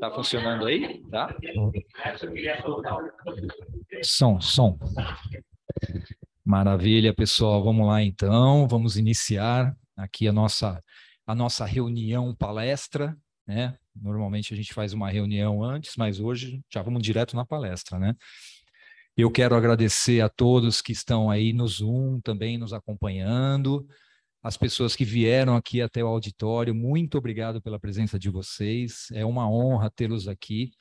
Tá funcionando aí? Tá? Som, som. Maravilha, pessoal. Vamos lá então, vamos iniciar aqui a nossa a nossa reunião palestra, né? Normalmente a gente faz uma reunião antes, mas hoje já vamos direto na palestra, né? Eu quero agradecer a todos que estão aí no Zoom também nos acompanhando as pessoas que vieram aqui até o auditório. Muito obrigado pela presença de vocês. É uma honra tê-los aqui.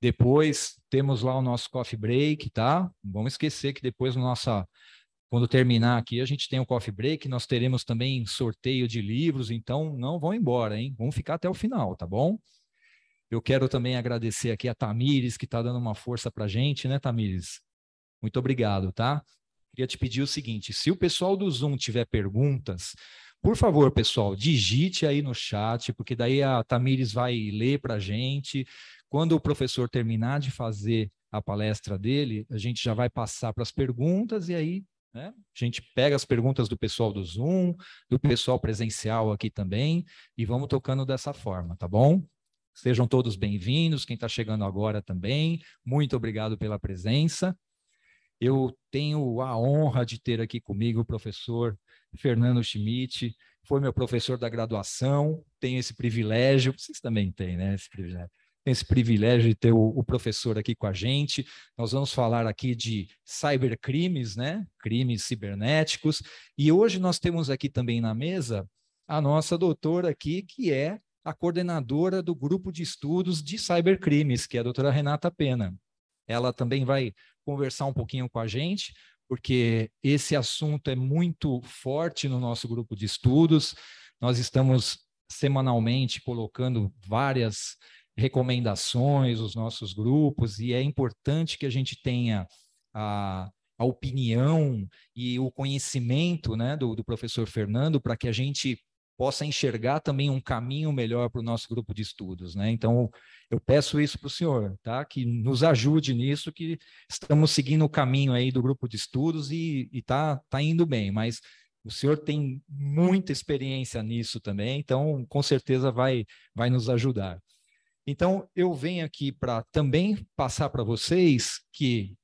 Depois temos lá o nosso coffee break, tá? Não vamos esquecer que depois nossa quando terminar aqui, a gente tem o coffee break, nós teremos também sorteio de livros, então não vão embora, hein? Vão ficar até o final, tá bom? Eu quero também agradecer aqui a Tamires, que está dando uma força para a gente, né, Tamires? Muito obrigado, tá? queria te pedir o seguinte: se o pessoal do Zoom tiver perguntas, por favor, pessoal, digite aí no chat, porque daí a Tamires vai ler para a gente. Quando o professor terminar de fazer a palestra dele, a gente já vai passar para as perguntas e aí né? A gente pega as perguntas do pessoal do Zoom, do pessoal presencial aqui também, e vamos tocando dessa forma, tá bom? Sejam todos bem-vindos, quem está chegando agora também, muito obrigado pela presença. Eu tenho a honra de ter aqui comigo o professor Fernando Schmidt, foi meu professor da graduação, tenho esse privilégio, vocês também têm, né, esse privilégio. Tenho esse privilégio de ter o, o professor aqui com a gente. Nós vamos falar aqui de cybercrimes, né? Crimes cibernéticos. E hoje nós temos aqui também na mesa a nossa doutora aqui, que é a coordenadora do grupo de estudos de cybercrimes, que é a doutora Renata Pena. Ela também vai conversar um pouquinho com a gente, porque esse assunto é muito forte no nosso grupo de estudos. Nós estamos semanalmente colocando várias recomendações os nossos grupos e é importante que a gente tenha a, a opinião e o conhecimento né, do, do professor Fernando para que a gente possa enxergar também um caminho melhor para o nosso grupo de estudos, né? Então, eu peço isso para o senhor, tá? Que nos ajude nisso, que estamos seguindo o caminho aí do grupo de estudos e, está tá indo bem, mas o senhor tem muita experiência nisso também, então com certeza vai, vai nos ajudar. Então, eu venho aqui para também passar para vocês que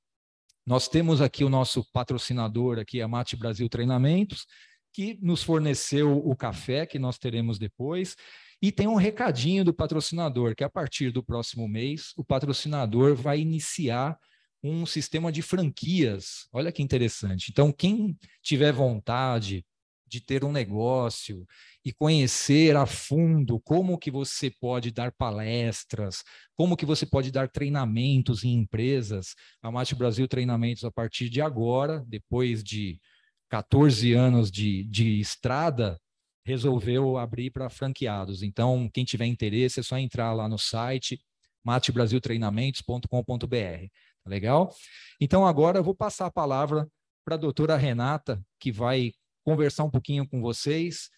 nós temos aqui o nosso patrocinador aqui, a Mate Brasil Treinamentos, que nos forneceu o café que nós teremos depois. E tem um recadinho do patrocinador, que a partir do próximo mês, o patrocinador vai iniciar um sistema de franquias. Olha que interessante. Então, quem tiver vontade de ter um negócio e conhecer a fundo como que você pode dar palestras, como que você pode dar treinamentos em empresas, a Mate Brasil Treinamentos a partir de agora, depois de 14 anos de, de estrada, resolveu abrir para franqueados. Então, quem tiver interesse, é só entrar lá no site matebrasiltreinamentos.com.br. Tá legal? Então, agora eu vou passar a palavra para a doutora Renata, que vai conversar um pouquinho com vocês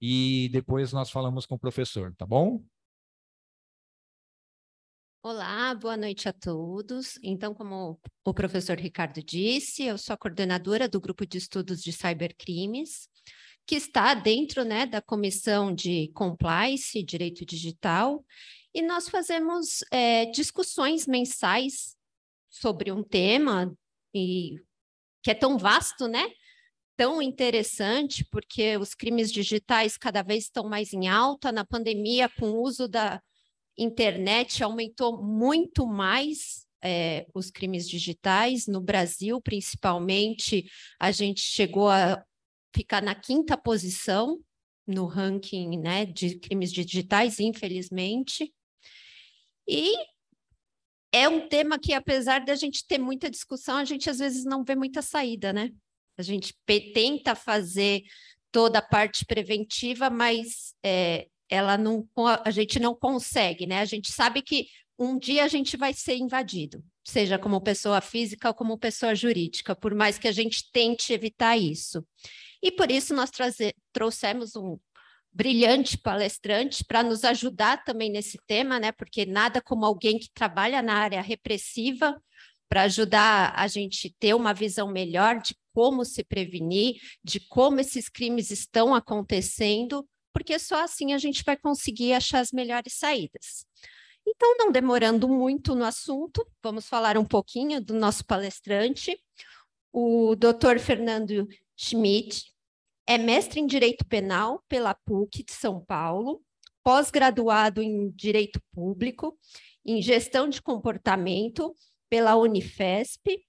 e depois nós falamos com o professor, tá bom? Olá, boa noite a todos. Então, como o professor Ricardo disse, eu sou a coordenadora do grupo de estudos de cybercrimes, que está dentro né, da comissão de compliance, e direito digital, e nós fazemos é, discussões mensais sobre um tema e que é tão vasto, né? Tão interessante, porque os crimes digitais cada vez estão mais em alta. Na pandemia, com o uso da internet aumentou muito mais é, os crimes digitais. No Brasil, principalmente, a gente chegou a ficar na quinta posição no ranking né, de crimes digitais, infelizmente. E é um tema que, apesar da gente ter muita discussão, a gente às vezes não vê muita saída, né? A gente tenta fazer toda a parte preventiva, mas é, ela não, a gente não consegue, né? A gente sabe que um dia a gente vai ser invadido, seja como pessoa física ou como pessoa jurídica, por mais que a gente tente evitar isso. E por isso nós trazer, trouxemos um brilhante palestrante para nos ajudar também nesse tema, né? Porque nada como alguém que trabalha na área repressiva para ajudar a gente ter uma visão melhor de como se prevenir, de como esses crimes estão acontecendo porque só assim a gente vai conseguir achar as melhores saídas. Então, não demorando muito no assunto, vamos falar um pouquinho do nosso palestrante. O Dr. Fernando Schmidt é mestre em Direito Penal pela PUC de São Paulo, pós-graduado em Direito Público, em Gestão de Comportamento pela Unifesp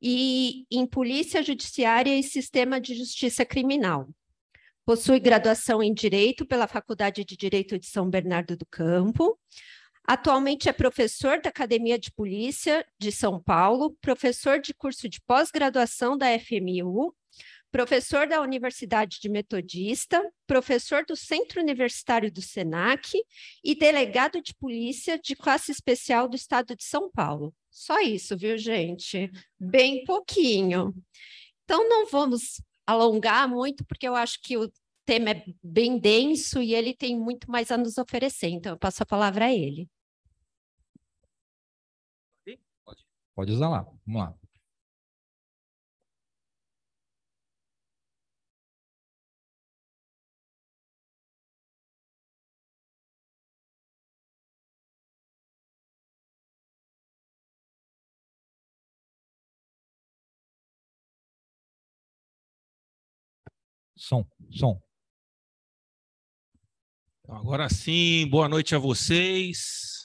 e em Polícia Judiciária e Sistema de Justiça Criminal Possui uhum. graduação em Direito pela Faculdade de Direito de São Bernardo do Campo. Atualmente é professor da Academia de Polícia de São Paulo, professor de curso de pós-graduação da FMU, professor da Universidade de Metodista, professor do Centro Universitário do SENAC e delegado de polícia de classe especial do Estado de São Paulo. Só isso, viu, gente? Uhum. Bem pouquinho. Então, não vamos alongar muito, porque eu acho que o tema é bem denso e ele tem muito mais a nos oferecer. Então, eu passo a palavra a ele. Pode usar lá, vamos lá. Som. Então, agora sim, boa noite a vocês.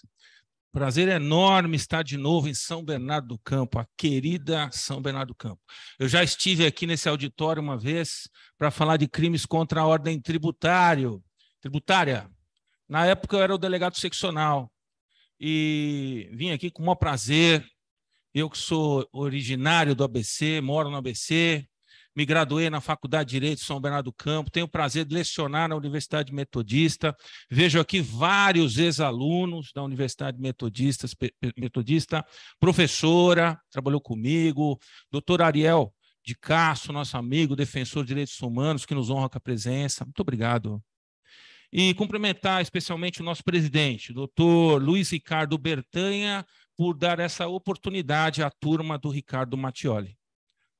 Prazer enorme estar de novo em São Bernardo do Campo, a querida São Bernardo do Campo. Eu já estive aqui nesse auditório uma vez para falar de crimes contra a ordem tributário, tributária. Na época eu era o delegado seccional e vim aqui com o maior prazer. Eu que sou originário do ABC, moro no ABC, me graduei na Faculdade de Direito de São Bernardo do Campo, tenho o prazer de lecionar na Universidade Metodista, vejo aqui vários ex-alunos da Universidade Metodista, Metodista, professora, trabalhou comigo, doutor Ariel de Castro, nosso amigo, defensor de direitos humanos, que nos honra com a presença. Muito obrigado. E cumprimentar especialmente o nosso presidente, doutor Luiz Ricardo Bertanha, por dar essa oportunidade à turma do Ricardo Mattioli.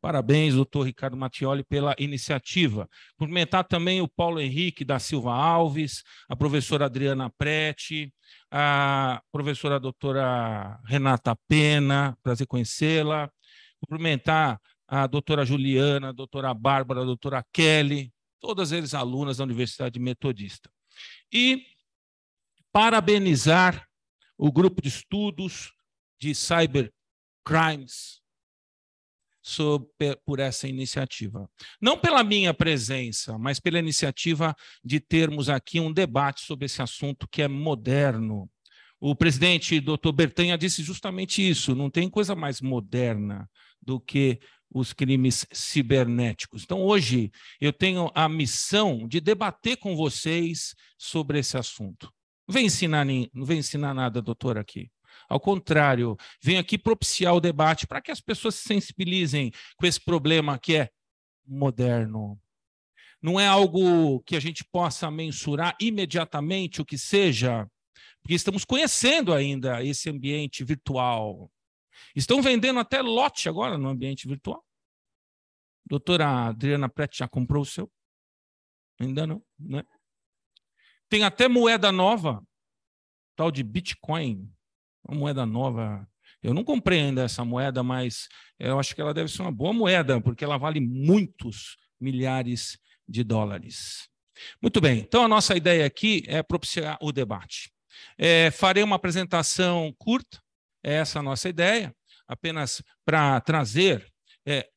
Parabéns, doutor Ricardo Mattioli, pela iniciativa. Cumprimentar também o Paulo Henrique da Silva Alves, a professora Adriana Prete, a professora doutora Renata Pena, prazer conhecê-la. Cumprimentar a doutora Juliana, a doutora Bárbara, a doutora Kelly, todas eles alunas da Universidade Metodista. E parabenizar o grupo de estudos de cybercrimes por essa iniciativa. Não pela minha presença, mas pela iniciativa de termos aqui um debate sobre esse assunto que é moderno. O presidente Dr. Bertanha disse justamente isso: não tem coisa mais moderna do que os crimes cibernéticos. Então, hoje, eu tenho a missão de debater com vocês sobre esse assunto. Não vem ensinar, não vem ensinar nada, doutor, aqui. Ao contrário, venho aqui propiciar o debate para que as pessoas se sensibilizem com esse problema que é moderno. Não é algo que a gente possa mensurar imediatamente o que seja, porque estamos conhecendo ainda esse ambiente virtual. Estão vendendo até lote agora no ambiente virtual. Doutora Adriana Prete já comprou o seu? Ainda não, né? Tem até moeda nova, tal de Bitcoin uma moeda nova. Eu não comprei ainda essa moeda, mas eu acho que ela deve ser uma boa moeda, porque ela vale muitos milhares de dólares. Muito bem, então a nossa ideia aqui é propiciar o debate. É, farei uma apresentação curta, é essa a nossa ideia, apenas para trazer é,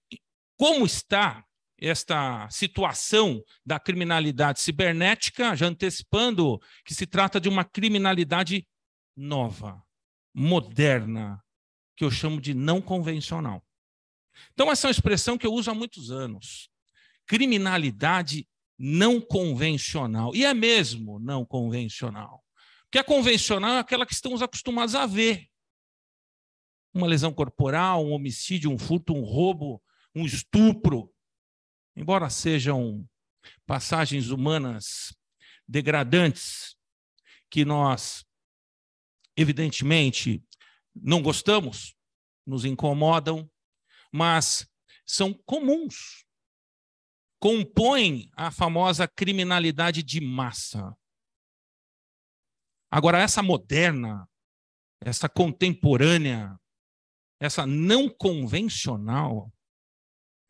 como está esta situação da criminalidade cibernética, já antecipando que se trata de uma criminalidade nova moderna, que eu chamo de não convencional. Então, essa é uma expressão que eu uso há muitos anos. Criminalidade não convencional. E é mesmo não convencional. Porque a convencional é aquela que estamos acostumados a ver. Uma lesão corporal, um homicídio, um furto, um roubo, um estupro. Embora sejam passagens humanas degradantes que nós evidentemente, não gostamos, nos incomodam, mas são comuns. Compõem a famosa criminalidade de massa. Agora, essa moderna, essa contemporânea, essa não convencional,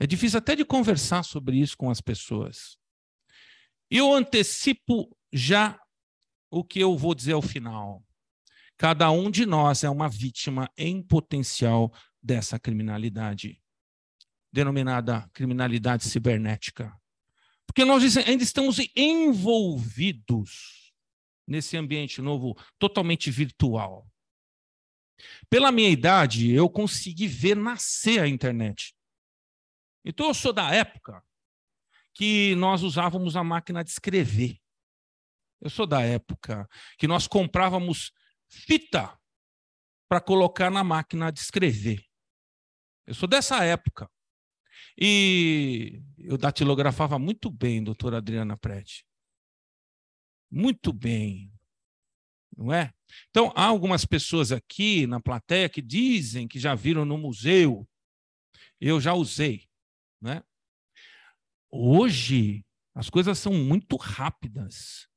é difícil até de conversar sobre isso com as pessoas. Eu antecipo já o que eu vou dizer ao final. Cada um de nós é uma vítima em potencial dessa criminalidade, denominada criminalidade cibernética. Porque nós ainda estamos envolvidos nesse ambiente novo, totalmente virtual. Pela minha idade, eu consegui ver nascer a internet. Então, eu sou da época que nós usávamos a máquina de escrever. Eu sou da época que nós comprávamos fita para colocar na máquina de escrever. Eu sou dessa época. E eu datilografava muito bem, doutora Adriana Prete. Muito bem. Não é? Então, há algumas pessoas aqui na plateia que dizem que já viram no museu. Eu já usei. Né? Hoje, as coisas são muito rápidas.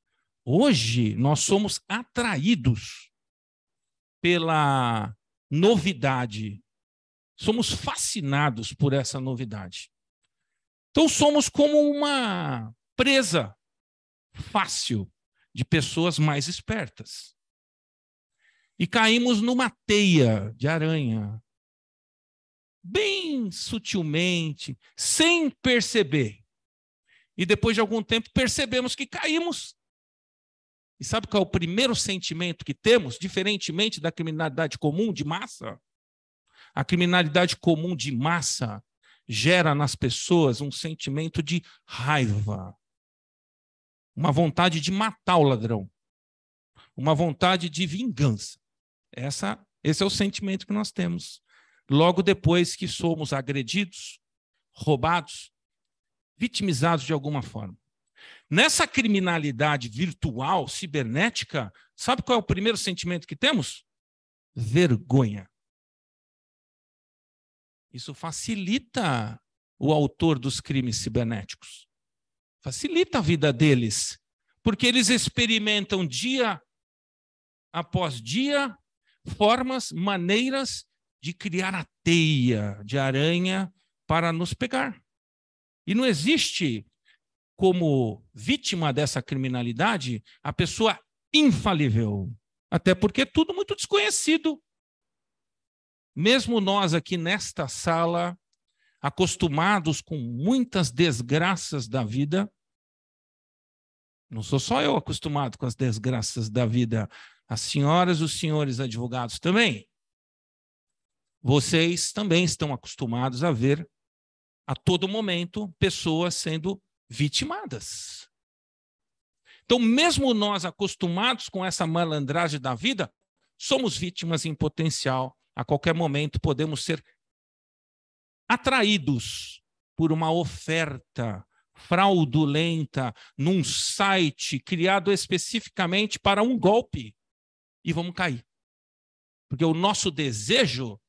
Hoje, nós somos atraídos pela novidade. Somos fascinados por essa novidade. Então somos como uma presa fácil de pessoas mais espertas. E caímos numa teia de aranha, bem sutilmente, sem perceber. E depois de algum tempo percebemos que caímos e sabe qual é o primeiro sentimento que temos, diferentemente da criminalidade comum de massa? A criminalidade comum de massa gera nas pessoas um sentimento de raiva, uma vontade de matar o ladrão, uma vontade de vingança. Essa, esse é o sentimento que nós temos. Logo depois que somos agredidos, roubados, vitimizados de alguma forma. Nessa criminalidade virtual, cibernética, sabe qual é o primeiro sentimento que temos? Vergonha. Isso facilita o autor dos crimes cibernéticos. Facilita a vida deles, porque eles experimentam dia após dia formas, maneiras de criar a teia de aranha para nos pegar. E não existe como vítima dessa criminalidade a pessoa infalível. Até porque é tudo muito desconhecido. Mesmo nós aqui nesta sala, acostumados com muitas desgraças da vida, não sou só eu acostumado com as desgraças da vida, as senhoras e os senhores advogados também. Vocês também estão acostumados a ver a todo momento pessoas sendo vitimadas. Então, mesmo nós acostumados com essa malandragem da vida, somos vítimas em potencial. A qualquer momento podemos ser atraídos por uma oferta fraudulenta num site criado especificamente para um golpe e vamos cair. Porque o nosso desejo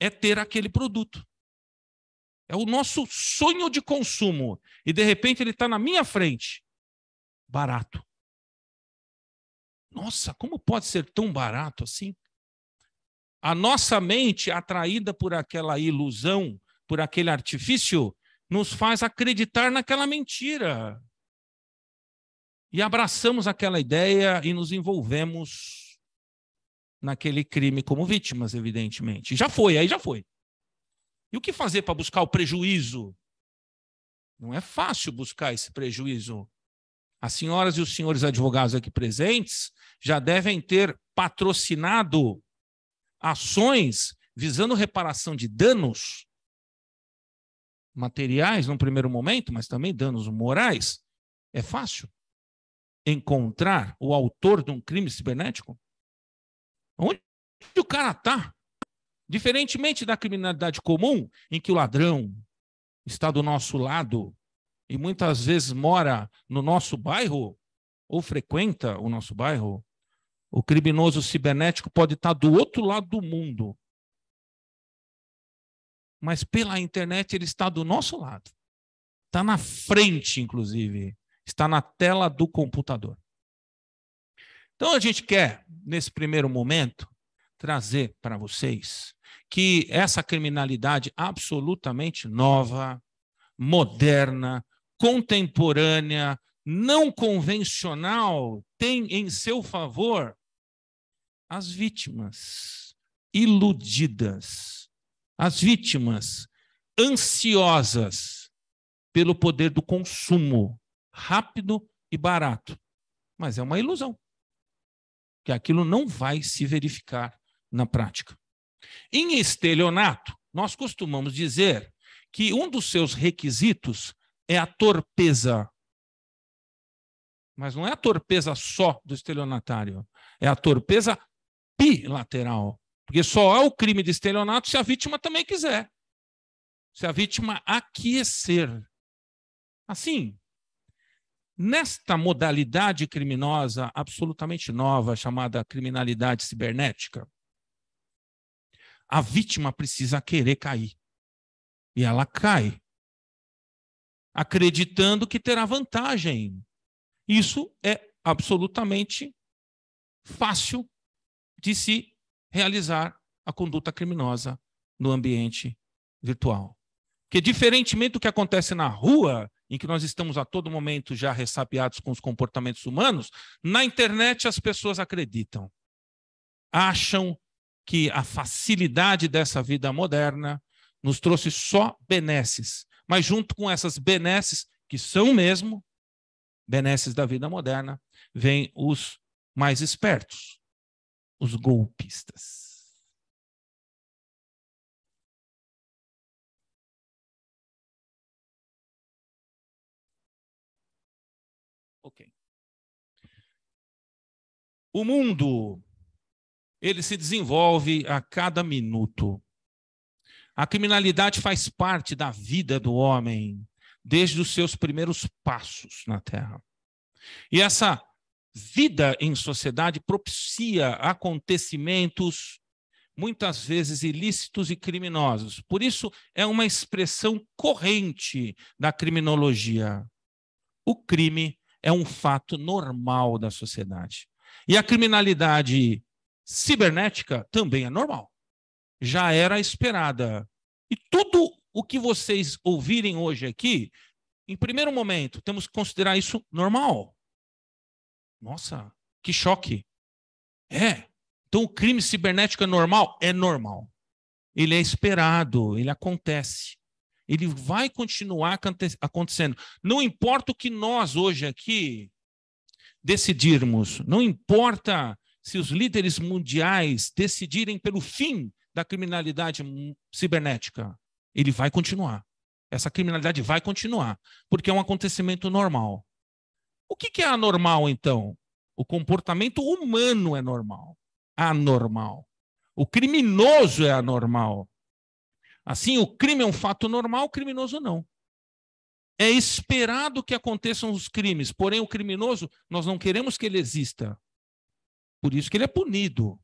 é ter aquele produto. É o nosso sonho de consumo. E de repente ele está na minha frente. Barato. Nossa, como pode ser tão barato assim? A nossa mente, atraída por aquela ilusão, por aquele artifício, nos faz acreditar naquela mentira. E abraçamos aquela ideia e nos envolvemos naquele crime como vítimas, evidentemente. Já foi, aí já foi. E o que fazer para buscar o prejuízo? Não é fácil buscar esse prejuízo. As senhoras e os senhores advogados aqui presentes já devem ter patrocinado ações visando reparação de danos materiais num primeiro momento, mas também danos morais. É fácil encontrar o autor de um crime cibernético? Onde o cara está? Diferentemente da criminalidade comum, em que o ladrão está do nosso lado e muitas vezes mora no nosso bairro ou frequenta o nosso bairro, o criminoso cibernético pode estar do outro lado do mundo. Mas pela internet ele está do nosso lado. Está na frente, inclusive. Está na tela do computador. Então a gente quer, nesse primeiro momento, trazer para vocês que essa criminalidade absolutamente nova, moderna, contemporânea, não convencional, tem em seu favor as vítimas iludidas, as vítimas ansiosas pelo poder do consumo rápido e barato. Mas é uma ilusão, que aquilo não vai se verificar na prática. Em estelionato, nós costumamos dizer que um dos seus requisitos é a torpeza. Mas não é a torpeza só do estelionatário, é a torpeza bilateral. Porque só há o crime de estelionato se a vítima também quiser. Se a vítima aquecer. Assim, nesta modalidade criminosa absolutamente nova, chamada criminalidade cibernética, a vítima precisa querer cair. E ela cai, acreditando que terá vantagem. Isso é absolutamente fácil de se realizar a conduta criminosa no ambiente virtual. Porque, diferentemente do que acontece na rua, em que nós estamos a todo momento já ressabiados com os comportamentos humanos, na internet as pessoas acreditam, acham que a facilidade dessa vida moderna nos trouxe só benesses, mas junto com essas benesses, que são mesmo benesses da vida moderna, vêm os mais espertos, os golpistas. Ok. O mundo ele se desenvolve a cada minuto. A criminalidade faz parte da vida do homem desde os seus primeiros passos na terra. E essa vida em sociedade propicia acontecimentos muitas vezes ilícitos e criminosos. Por isso é uma expressão corrente da criminologia. O crime é um fato normal da sociedade. E a criminalidade cibernética também é normal. Já era esperada. E tudo o que vocês ouvirem hoje aqui, em primeiro momento, temos que considerar isso normal. Nossa, que choque. É. Então, o crime cibernético é normal? É normal. Ele é esperado, ele acontece. Ele vai continuar acontecendo. Não importa o que nós hoje aqui decidirmos, não importa se os líderes mundiais decidirem pelo fim da criminalidade cibernética, ele vai continuar. Essa criminalidade vai continuar, porque é um acontecimento normal. O que, é anormal, então? O comportamento humano é normal. Anormal. O criminoso é anormal. Assim, o crime é um fato normal, o criminoso não. É esperado que aconteçam os crimes, porém, o criminoso, nós não queremos que ele exista. Por isso que ele é punido.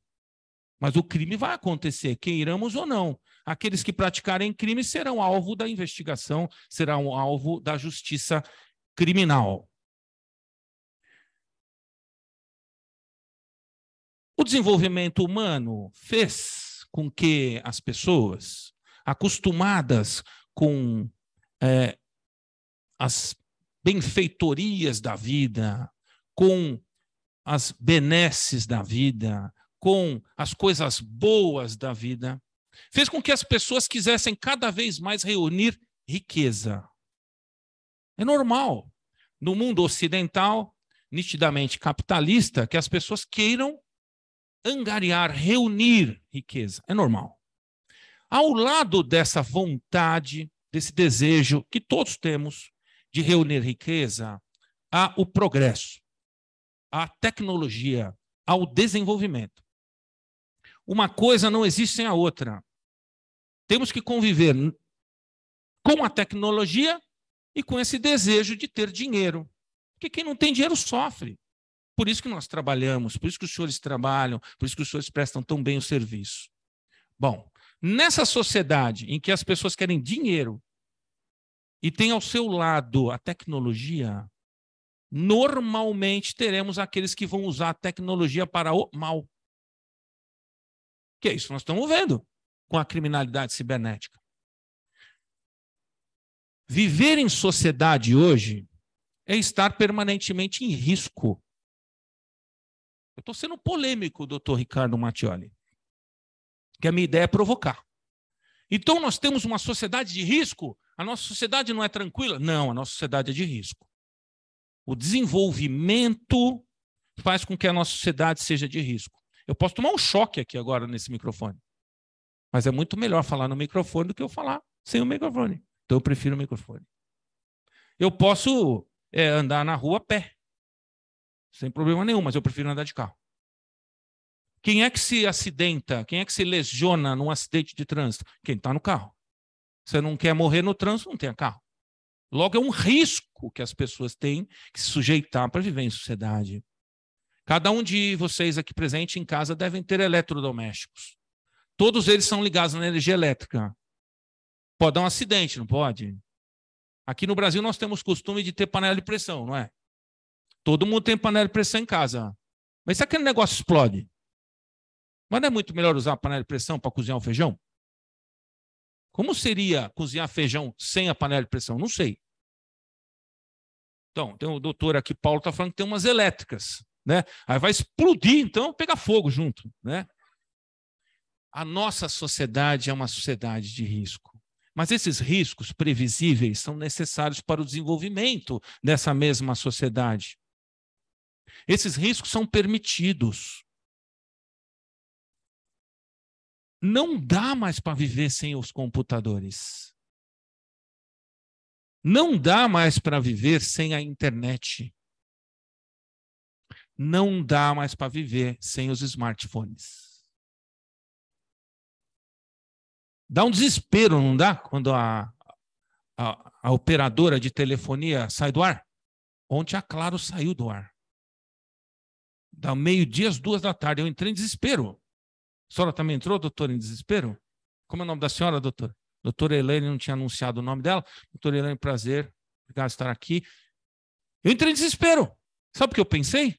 Mas o crime vai acontecer, queiramos ou não. Aqueles que praticarem crime serão alvo da investigação, serão alvo da justiça criminal. O desenvolvimento humano fez com que as pessoas, acostumadas com é, as benfeitorias da vida, com as benesses da vida, com as coisas boas da vida, fez com que as pessoas quisessem cada vez mais reunir riqueza. É normal no mundo ocidental, nitidamente capitalista, que as pessoas queiram angariar, reunir riqueza. É normal. Ao lado dessa vontade, desse desejo que todos temos de reunir riqueza, há o progresso à tecnologia, ao desenvolvimento. Uma coisa não existe sem a outra. Temos que conviver com a tecnologia e com esse desejo de ter dinheiro. Porque quem não tem dinheiro sofre. Por isso que nós trabalhamos, por isso que os senhores trabalham, por isso que os senhores prestam tão bem o serviço. Bom, nessa sociedade em que as pessoas querem dinheiro e tem ao seu lado a tecnologia, normalmente teremos aqueles que vão usar a tecnologia para o mal. Que é isso que nós estamos vendo com a criminalidade cibernética. Viver em sociedade hoje é estar permanentemente em risco. Eu estou sendo polêmico, doutor Ricardo Mattioli, que a minha ideia é provocar. Então, nós temos uma sociedade de risco? A nossa sociedade não é tranquila? Não, a nossa sociedade é de risco. O desenvolvimento faz com que a nossa sociedade seja de risco. Eu posso tomar um choque aqui agora nesse microfone, mas é muito melhor falar no microfone do que eu falar sem o microfone. Então eu prefiro o microfone. Eu posso é, andar na rua a pé, sem problema nenhum, mas eu prefiro andar de carro. Quem é que se acidenta? Quem é que se lesiona num acidente de trânsito? Quem está no carro. Você não quer morrer no trânsito, não tenha carro. Logo, é um risco que as pessoas têm que se sujeitar para viver em sociedade. Cada um de vocês aqui presente em casa devem ter eletrodomésticos. Todos eles são ligados na energia elétrica. Pode dar um acidente, não pode? Aqui no Brasil nós temos costume de ter panela de pressão, não é? Todo mundo tem panela de pressão em casa. Mas se aquele negócio explode, mas não é muito melhor usar a panela de pressão para cozinhar o feijão? Como seria cozinhar feijão sem a panela de pressão? Não sei. Então, tem o doutor aqui, Paulo, está falando que tem umas elétricas. Né? Aí vai explodir, então pegar fogo junto. Né? A nossa sociedade é uma sociedade de risco. Mas esses riscos previsíveis são necessários para o desenvolvimento dessa mesma sociedade. Esses riscos são permitidos. Não dá mais para viver sem os computadores. Não dá mais para viver sem a internet. Não dá mais para viver sem os smartphones. Dá um desespero, não dá? Quando a, a, a operadora de telefonia sai do ar? Ontem a Claro saiu do ar. Dá meio-dia às duas da tarde. Eu entrei em desespero. A senhora também entrou, doutor, em desespero? Como é o nome da senhora, doutor? Doutora Helene, não tinha anunciado o nome dela. Doutora Helene, prazer. Obrigado por estar aqui. Eu entrei em desespero. Sabe o que eu pensei?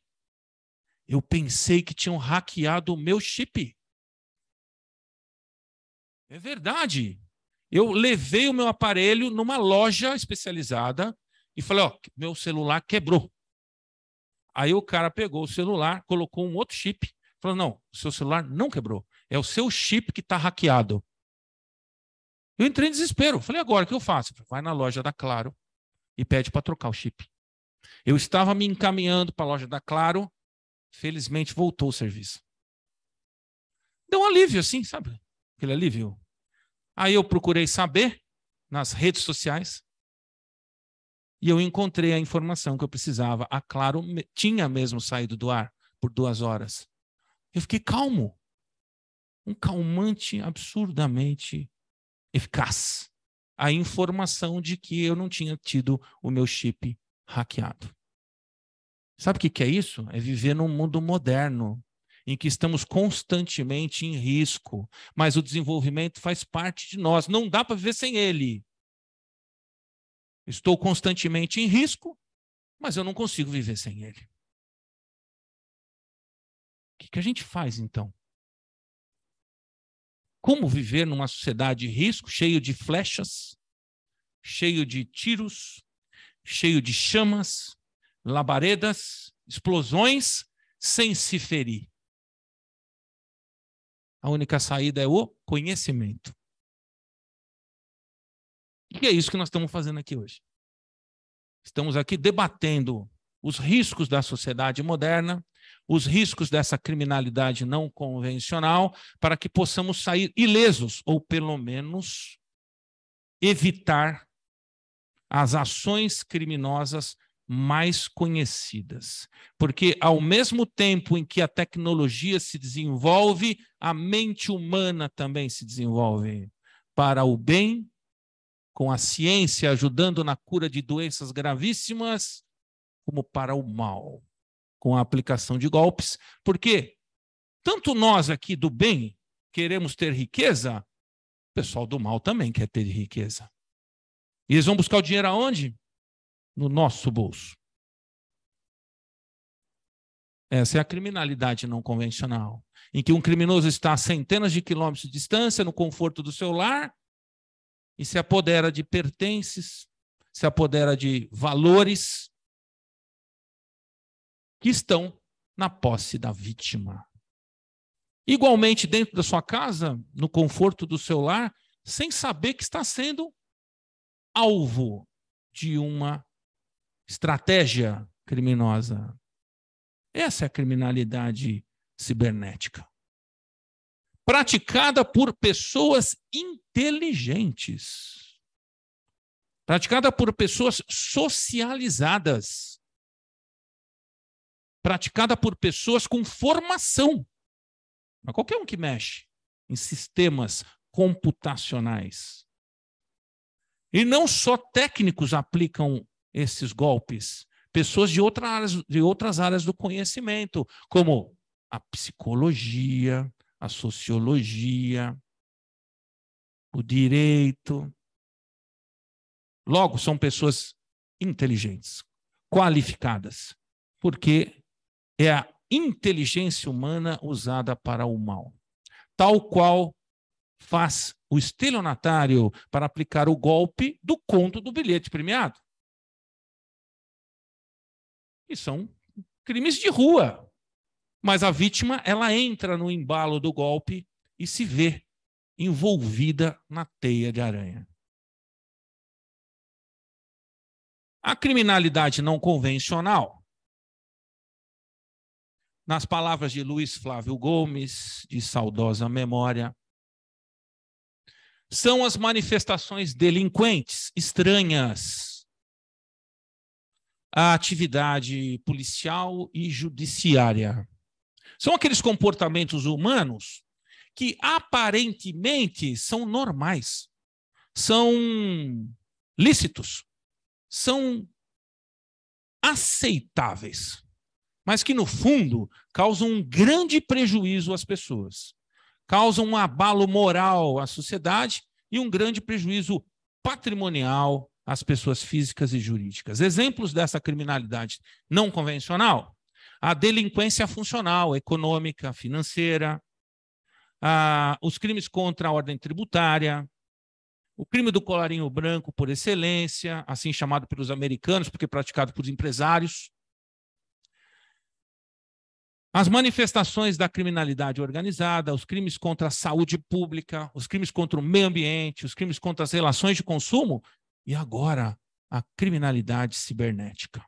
Eu pensei que tinham hackeado o meu chip. É verdade. Eu levei o meu aparelho numa loja especializada e falei: Ó, meu celular quebrou. Aí o cara pegou o celular, colocou um outro chip Falou, não, o seu celular não quebrou. É o seu chip que está hackeado. Eu entrei em desespero. Falei, agora o que eu faço? Vai na loja da Claro e pede para trocar o chip. Eu estava me encaminhando para a loja da Claro, felizmente voltou o serviço. Deu um alívio, assim, sabe? Aquele alívio. Aí eu procurei saber nas redes sociais e eu encontrei a informação que eu precisava. A Claro tinha mesmo saído do ar por duas horas. Eu fiquei calmo. Um calmante absurdamente eficaz. A informação de que eu não tinha tido o meu chip hackeado. Sabe o que, é isso? É viver num mundo moderno, em que estamos constantemente em risco, mas o desenvolvimento faz parte de nós, não dá para viver sem ele. Estou constantemente em risco, mas eu não consigo viver sem ele que, que a gente faz então? Como viver numa sociedade de risco, cheio de flechas, cheio de tiros, cheio de chamas, labaredas, explosões, sem se ferir? A única saída é o conhecimento. E é isso que nós estamos fazendo aqui hoje. Estamos aqui debatendo os riscos da sociedade moderna, os riscos dessa criminalidade não convencional, para que possamos sair ilesos, ou pelo menos evitar as ações criminosas mais conhecidas. Porque, ao mesmo tempo em que a tecnologia se desenvolve, a mente humana também se desenvolve para o bem, com a ciência ajudando na cura de doenças gravíssimas como para o mal, com a aplicação de golpes, porque tanto nós aqui do bem queremos ter riqueza, o pessoal do mal também quer ter riqueza. E eles vão buscar o dinheiro aonde? No nosso bolso. Essa é a criminalidade não convencional, em que um criminoso está a centenas de quilômetros de distância, no conforto do seu lar, e se apodera de pertences, se apodera de valores, que estão na posse da vítima. Igualmente, dentro da sua casa, no conforto do seu lar, sem saber que está sendo alvo de uma estratégia criminosa. Essa é a criminalidade cibernética. Praticada por pessoas inteligentes. Praticada por pessoas socializadas praticada por pessoas com formação. Não é qualquer um que mexe em sistemas computacionais. E não só técnicos aplicam esses golpes, pessoas de outras, de outras áreas do conhecimento, como a psicologia, a sociologia, o direito. Logo, são pessoas inteligentes, qualificadas, porque é a inteligência humana usada para o mal, tal qual faz o estelionatário para aplicar o golpe do conto do bilhete premiado. E são crimes de rua. Mas a vítima, ela entra no embalo do golpe e se vê envolvida na teia de aranha. A criminalidade não convencional nas palavras de Luiz Flávio Gomes, de saudosa memória, são as manifestações delinquentes, estranhas, à atividade policial e judiciária. São aqueles comportamentos humanos que aparentemente são normais, são lícitos, são aceitáveis mas que, no fundo, causam um grande prejuízo às pessoas, causam um abalo moral à sociedade e um grande prejuízo patrimonial às pessoas físicas e jurídicas. Exemplos dessa criminalidade não convencional: a delinquência funcional, econômica, financeira, a, os crimes contra a ordem tributária, o crime do colarinho branco por excelência, assim chamado pelos americanos, porque praticado por empresários, as manifestações da criminalidade organizada, os crimes contra a saúde pública, os crimes contra o meio ambiente, os crimes contra as relações de consumo e agora a criminalidade cibernética.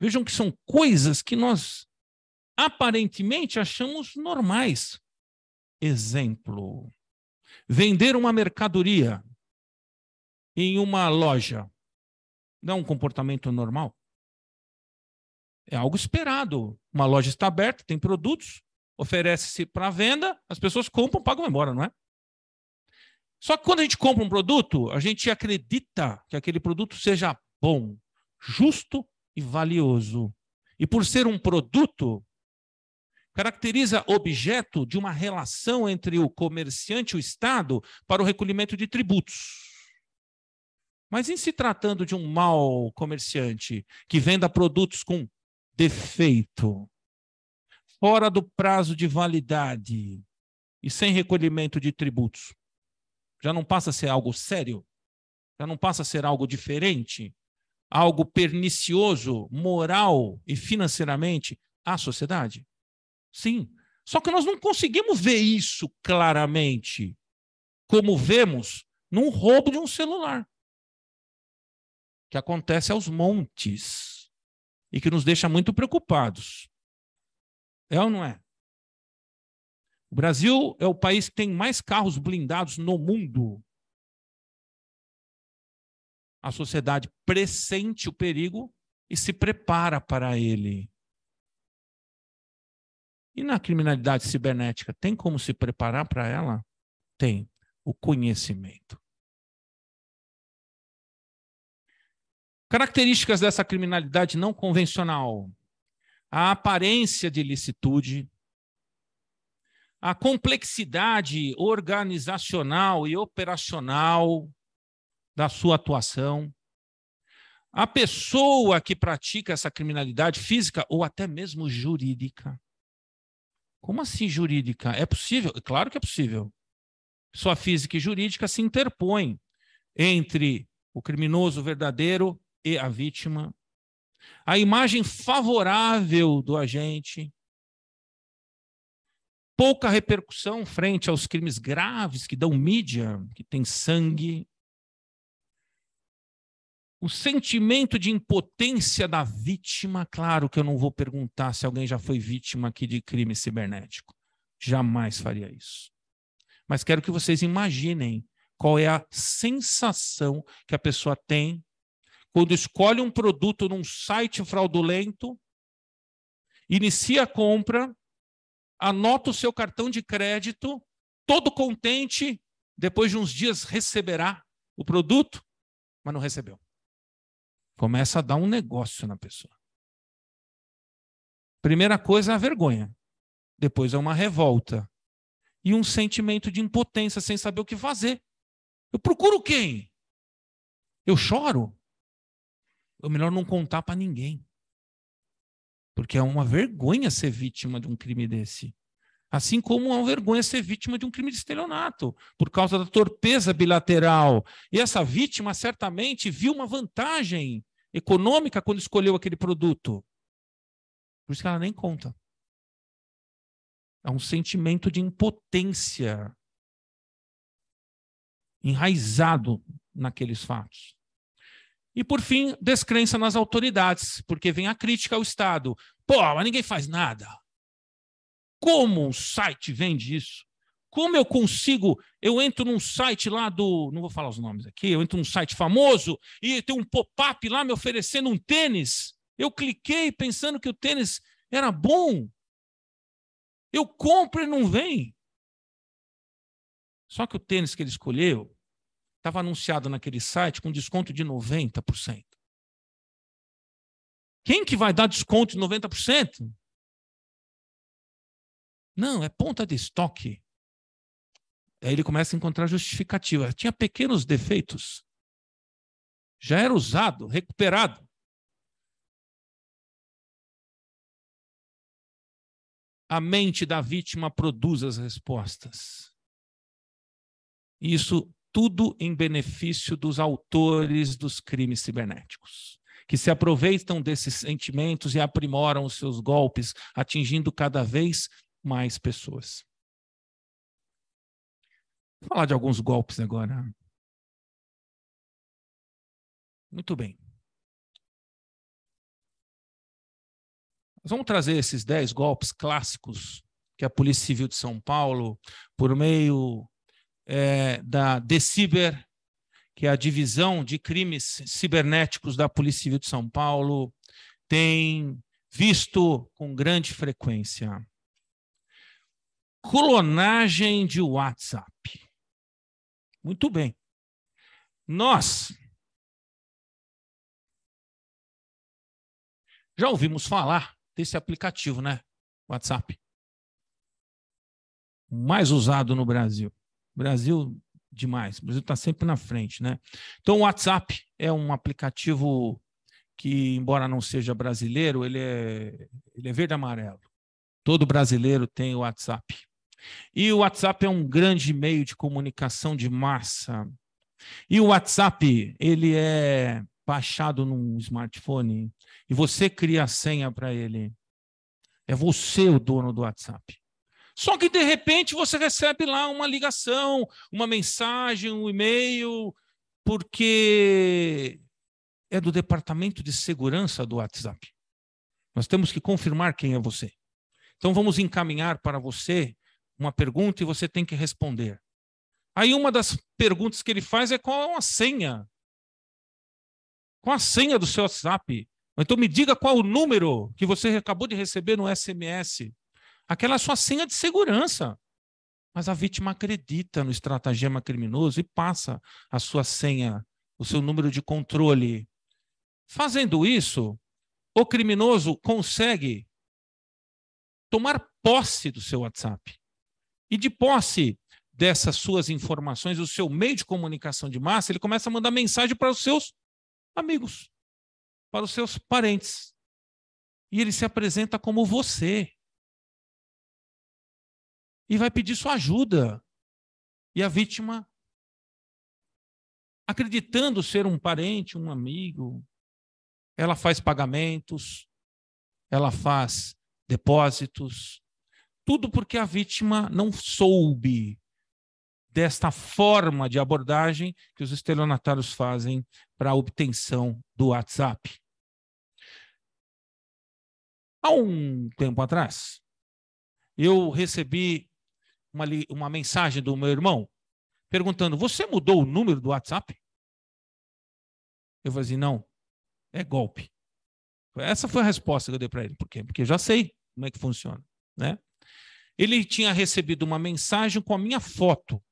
Vejam que são coisas que nós aparentemente achamos normais. Exemplo: vender uma mercadoria em uma loja não é um comportamento normal? É algo esperado. Uma loja está aberta, tem produtos, oferece-se para venda, as pessoas compram, pagam embora, não é? Só que quando a gente compra um produto, a gente acredita que aquele produto seja bom, justo e valioso. E por ser um produto, caracteriza objeto de uma relação entre o comerciante e o Estado para o recolhimento de tributos. Mas em se tratando de um mau comerciante que venda produtos com defeito, fora do prazo de validade e sem recolhimento de tributos. Já não passa a ser algo sério? Já não passa a ser algo diferente? Algo pernicioso, moral e financeiramente à sociedade? Sim. Só que nós não conseguimos ver isso claramente, como vemos num roubo de um celular, que acontece aos montes e que nos deixa muito preocupados. É ou não é? O Brasil é o país que tem mais carros blindados no mundo. A sociedade pressente o perigo e se prepara para ele. E na criminalidade cibernética, tem como se preparar para ela? Tem o conhecimento. Características dessa criminalidade não convencional: a aparência de ilicitude, a complexidade organizacional e operacional da sua atuação, a pessoa que pratica essa criminalidade física ou até mesmo jurídica. Como assim jurídica? É possível? Claro que é possível. sua física e jurídica se interpõem entre o criminoso verdadeiro e a vítima, a imagem favorável do agente, pouca repercussão frente aos crimes graves que dão mídia, que tem sangue, o sentimento de impotência da vítima, claro que eu não vou perguntar se alguém já foi vítima aqui de crime cibernético. Jamais faria isso. Mas quero que vocês imaginem qual é a sensação que a pessoa tem quando escolhe um produto num site fraudulento, inicia a compra, anota o seu cartão de crédito, todo contente, depois de uns dias receberá o produto, mas não recebeu. Começa a dar um negócio na pessoa. Primeira coisa é a vergonha, depois é uma revolta e um sentimento de impotência sem saber o que fazer. Eu procuro quem? Eu choro? é melhor não contar para ninguém. Porque é uma vergonha ser vítima de um crime desse. Assim como é uma vergonha ser vítima de um crime de estelionato, por causa da torpeza bilateral. E essa vítima certamente viu uma vantagem econômica quando escolheu aquele produto. Por isso que ela nem conta. É um sentimento de impotência enraizado naqueles fatos. E, por fim, descrença nas autoridades, porque vem a crítica ao Estado. Pô, mas ninguém faz nada. Como um site vende isso? Como eu consigo? Eu entro num site lá do. Não vou falar os nomes aqui, eu entro num site famoso e tem um pop-up lá me oferecendo um tênis. Eu cliquei pensando que o tênis era bom. Eu compro e não vem. Só que o tênis que ele escolheu estava anunciado naquele site com desconto de 90%. Quem que vai dar desconto de 90%? Não, é ponta de estoque. Aí ele começa a encontrar justificativa. Tinha pequenos defeitos. Já era usado, recuperado. A mente da vítima produz as respostas. Isso tudo em benefício dos autores dos crimes cibernéticos que se aproveitam desses sentimentos e aprimoram os seus golpes, atingindo cada vez mais pessoas. Vou falar de alguns golpes agora. Muito bem. Nós vamos trazer esses dez golpes clássicos que a Polícia Civil de São Paulo, por meio é, da DECIBER, que é a divisão de crimes cibernéticos da Polícia Civil de São Paulo, tem visto com grande frequência. Clonagem de WhatsApp. Muito bem. Nós já ouvimos falar desse aplicativo, né? WhatsApp. Mais usado no Brasil. Brasil demais. O Brasil está sempre na frente, né? Então, o WhatsApp é um aplicativo que, embora não seja brasileiro, ele é, ele é verde amarelo. Todo brasileiro tem o WhatsApp. E o WhatsApp é um grande meio de comunicação de massa. E o WhatsApp, ele é baixado num smartphone e você cria a senha para ele. É você o dono do WhatsApp. Só que, de repente, você recebe lá uma ligação, uma mensagem, um e-mail, porque é do departamento de segurança do WhatsApp. Nós temos que confirmar quem é você. Então, vamos encaminhar para você uma pergunta e você tem que responder. Aí, uma das perguntas que ele faz é qual é a senha. Qual a senha do seu WhatsApp? Então, me diga qual o número que você acabou de receber no SMS. Aquela é sua senha de segurança. Mas a vítima acredita no estratagema criminoso e passa a sua senha, o seu número de controle. Fazendo isso, o criminoso consegue tomar posse do seu WhatsApp. E de posse dessas suas informações, o seu meio de comunicação de massa, ele começa a mandar mensagem para os seus amigos, para os seus parentes. E ele se apresenta como você e vai pedir sua ajuda. E a vítima, acreditando ser um parente, um amigo, ela faz pagamentos, ela faz depósitos, tudo porque a vítima não soube desta forma de abordagem que os estelionatários fazem para a obtenção do WhatsApp. Há um tempo atrás, eu recebi uma, uma mensagem do meu irmão perguntando: Você mudou o número do WhatsApp? Eu falei assim: Não, é golpe. Essa foi a resposta que eu dei para ele. Por quê? Porque eu já sei como é que funciona. Né? Ele tinha recebido uma mensagem com a minha foto.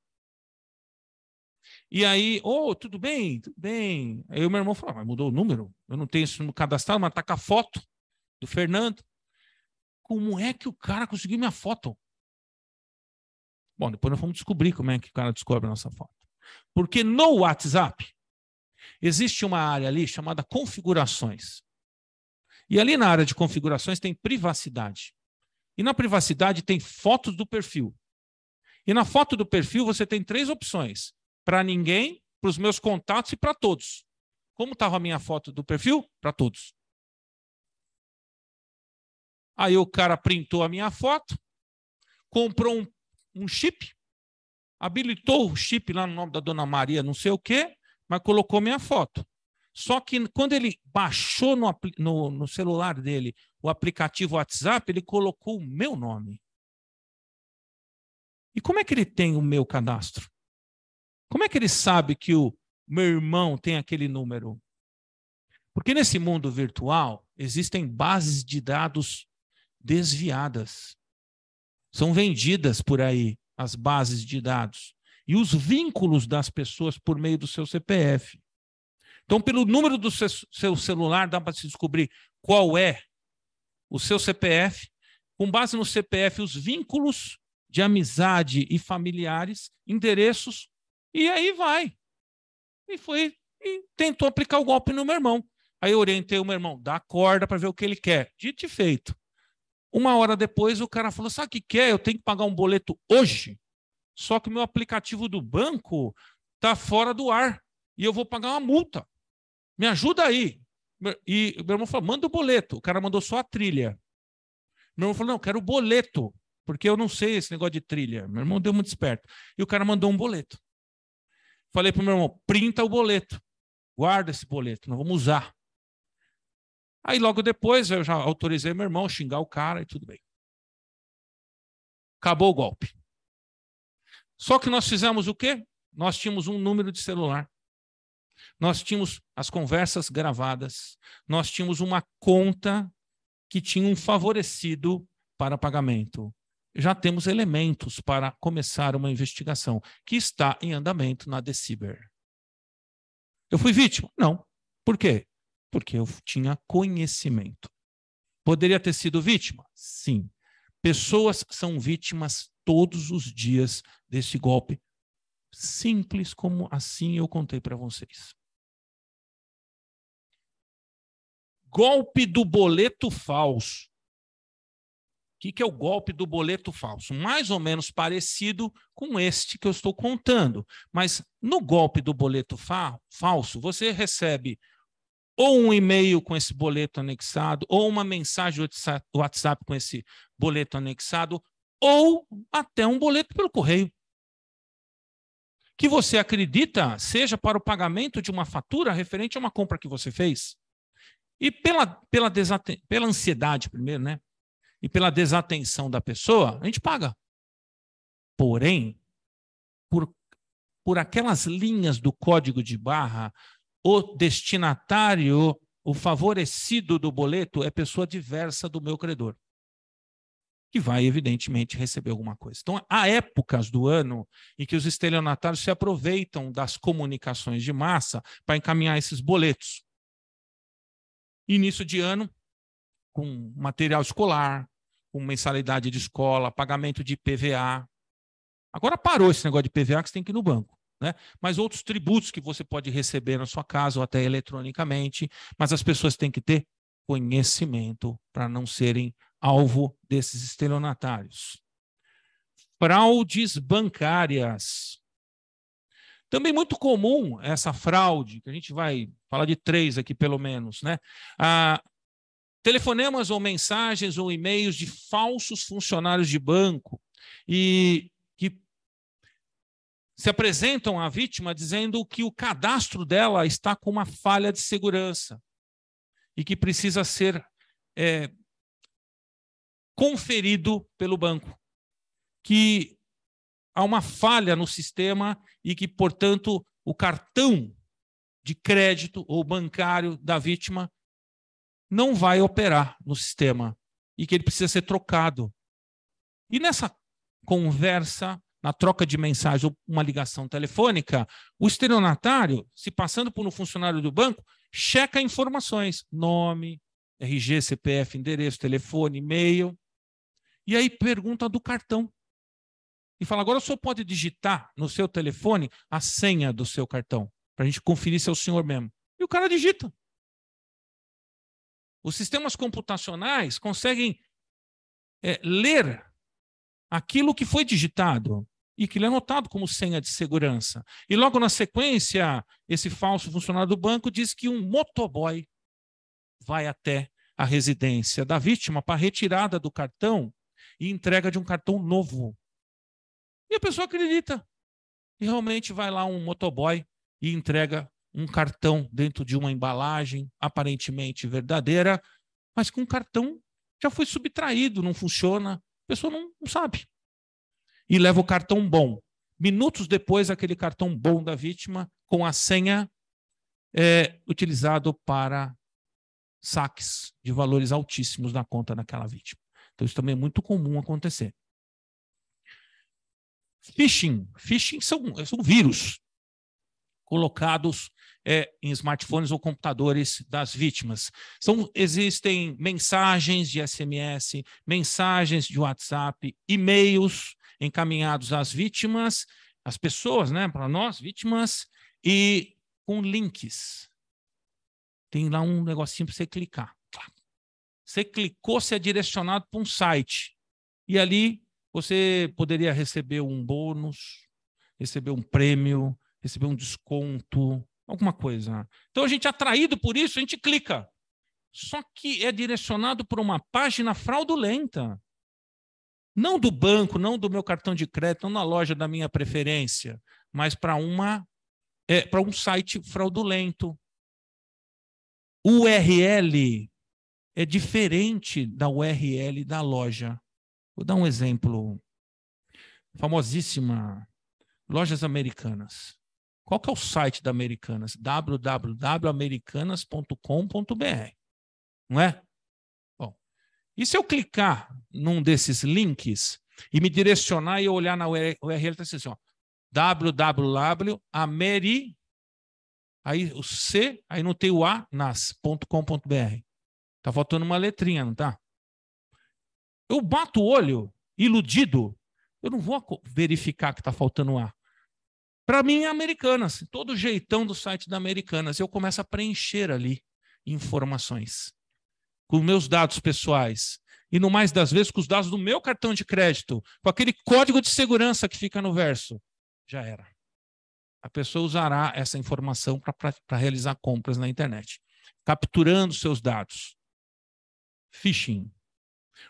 E aí, ô, oh, tudo bem, tudo bem. Aí o meu irmão falou: ah, mas mudou o número? Eu não tenho isso no cadastrado, mas tá com a foto do Fernando. Como é que o cara conseguiu minha foto? Bom, depois nós vamos descobrir como é que o cara descobre a nossa foto. Porque no WhatsApp existe uma área ali chamada configurações. E ali na área de configurações tem privacidade. E na privacidade tem fotos do perfil. E na foto do perfil você tem três opções: para ninguém, para os meus contatos e para todos. Como estava a minha foto do perfil? Para todos. Aí o cara printou a minha foto, comprou um um chip, habilitou o chip lá no nome da dona Maria, não sei o quê, mas colocou minha foto. Só que quando ele baixou no, no, no celular dele o aplicativo WhatsApp, ele colocou o meu nome. E como é que ele tem o meu cadastro? Como é que ele sabe que o meu irmão tem aquele número? Porque nesse mundo virtual existem bases de dados desviadas. São vendidas por aí as bases de dados e os vínculos das pessoas por meio do seu CPF. Então, pelo número do seu celular, dá para se descobrir qual é o seu CPF, com base no CPF, os vínculos de amizade e familiares, endereços, e aí vai. E foi e tentou aplicar o golpe no meu irmão. Aí eu orientei o meu irmão, dá corda para ver o que ele quer. Dito e feito. Uma hora depois, o cara falou: Sabe o que, que é? Eu tenho que pagar um boleto hoje, só que o meu aplicativo do banco está fora do ar e eu vou pagar uma multa. Me ajuda aí. E meu irmão falou: Manda o boleto. O cara mandou só a trilha. Meu irmão falou: Não, quero o boleto, porque eu não sei esse negócio de trilha. Meu irmão deu muito esperto. E o cara mandou um boleto. Falei para o meu irmão: Printa o boleto. Guarda esse boleto, não vamos usar. Aí logo depois eu já autorizei meu irmão xingar o cara e tudo bem. Acabou o golpe. Só que nós fizemos o quê? Nós tínhamos um número de celular. Nós tínhamos as conversas gravadas. Nós tínhamos uma conta que tinha um favorecido para pagamento. Já temos elementos para começar uma investigação que está em andamento na Deciber. Eu fui vítima? Não. Por quê? Porque eu tinha conhecimento. Poderia ter sido vítima? Sim. Pessoas são vítimas todos os dias desse golpe. Simples como assim eu contei para vocês. Golpe do boleto falso. O que, que é o golpe do boleto falso? Mais ou menos parecido com este que eu estou contando. Mas no golpe do boleto fa falso, você recebe ou um e-mail com esse boleto anexado, ou uma mensagem do WhatsApp com esse boleto anexado, ou até um boleto pelo correio. Que você acredita seja para o pagamento de uma fatura referente a uma compra que você fez. E pela, pela, pela ansiedade, primeiro, né? E pela desatenção da pessoa, a gente paga. Porém, por, por aquelas linhas do código de barra, o destinatário, o favorecido do boleto é pessoa diversa do meu credor, que vai, evidentemente, receber alguma coisa. Então, há épocas do ano em que os estelionatários se aproveitam das comunicações de massa para encaminhar esses boletos. Início de ano, com material escolar, com mensalidade de escola, pagamento de PVA. Agora parou esse negócio de PVA que você tem que ir no banco. Né? Mas outros tributos que você pode receber na sua casa ou até eletronicamente, mas as pessoas têm que ter conhecimento para não serem alvo desses estelionatários. Fraudes bancárias. Também muito comum essa fraude, que a gente vai falar de três aqui pelo menos, né? Ah, telefonemas ou mensagens ou e-mails de falsos funcionários de banco. E se apresentam à vítima dizendo que o cadastro dela está com uma falha de segurança e que precisa ser é, conferido pelo banco. Que há uma falha no sistema e que, portanto, o cartão de crédito ou bancário da vítima não vai operar no sistema e que ele precisa ser trocado. E nessa conversa, a troca de mensagem ou uma ligação telefônica, o estelionatário, se passando por um funcionário do banco, checa informações, nome, RG, CPF, endereço, telefone, e-mail, e aí pergunta do cartão. E fala: agora o senhor pode digitar no seu telefone a senha do seu cartão, para a gente conferir se é o senhor mesmo. E o cara digita. Os sistemas computacionais conseguem é, ler aquilo que foi digitado e que ele é anotado como senha de segurança. E logo na sequência, esse falso funcionário do banco diz que um motoboy vai até a residência da vítima para retirada do cartão e entrega de um cartão novo. E a pessoa acredita. E realmente vai lá um motoboy e entrega um cartão dentro de uma embalagem aparentemente verdadeira, mas com um cartão já foi subtraído, não funciona, a pessoa não, não sabe e leva o cartão bom. Minutos depois, aquele cartão bom da vítima com a senha é utilizado para saques de valores altíssimos na conta daquela vítima. Então, isso também é muito comum acontecer. Phishing. Phishing são, são vírus colocados é, em smartphones ou computadores das vítimas. São, existem mensagens de SMS, mensagens de WhatsApp, e-mails encaminhados às vítimas, às pessoas, né, para nós, vítimas, e com links. Tem lá um negocinho para você clicar. Você clicou, você é direcionado para um site. E ali você poderia receber um bônus, receber um prêmio, receber um desconto, alguma coisa. Então a gente é atraído por isso, a gente clica. Só que é direcionado para uma página fraudulenta não do banco, não do meu cartão de crédito, não na loja da minha preferência, mas para uma é, para um site fraudulento. URL é diferente da URL da loja. Vou dar um exemplo. Famosíssima Lojas Americanas. Qual que é o site da Americanas? www.americanas.com.br. Não é? E se eu clicar num desses links e me direcionar e eu olhar na URL, tá está assim, ó, www, ameri, aí o C, aí não tem o A, nas.com.br. Tá faltando uma letrinha, não tá? Eu bato o olho, iludido, eu não vou verificar que está faltando o A. Para mim é Americanas, assim, todo jeitão do site da Americanas. Eu começo a preencher ali informações com meus dados pessoais e no mais das vezes com os dados do meu cartão de crédito, com aquele código de segurança que fica no verso, já era. A pessoa usará essa informação para realizar compras na internet, capturando seus dados. Phishing.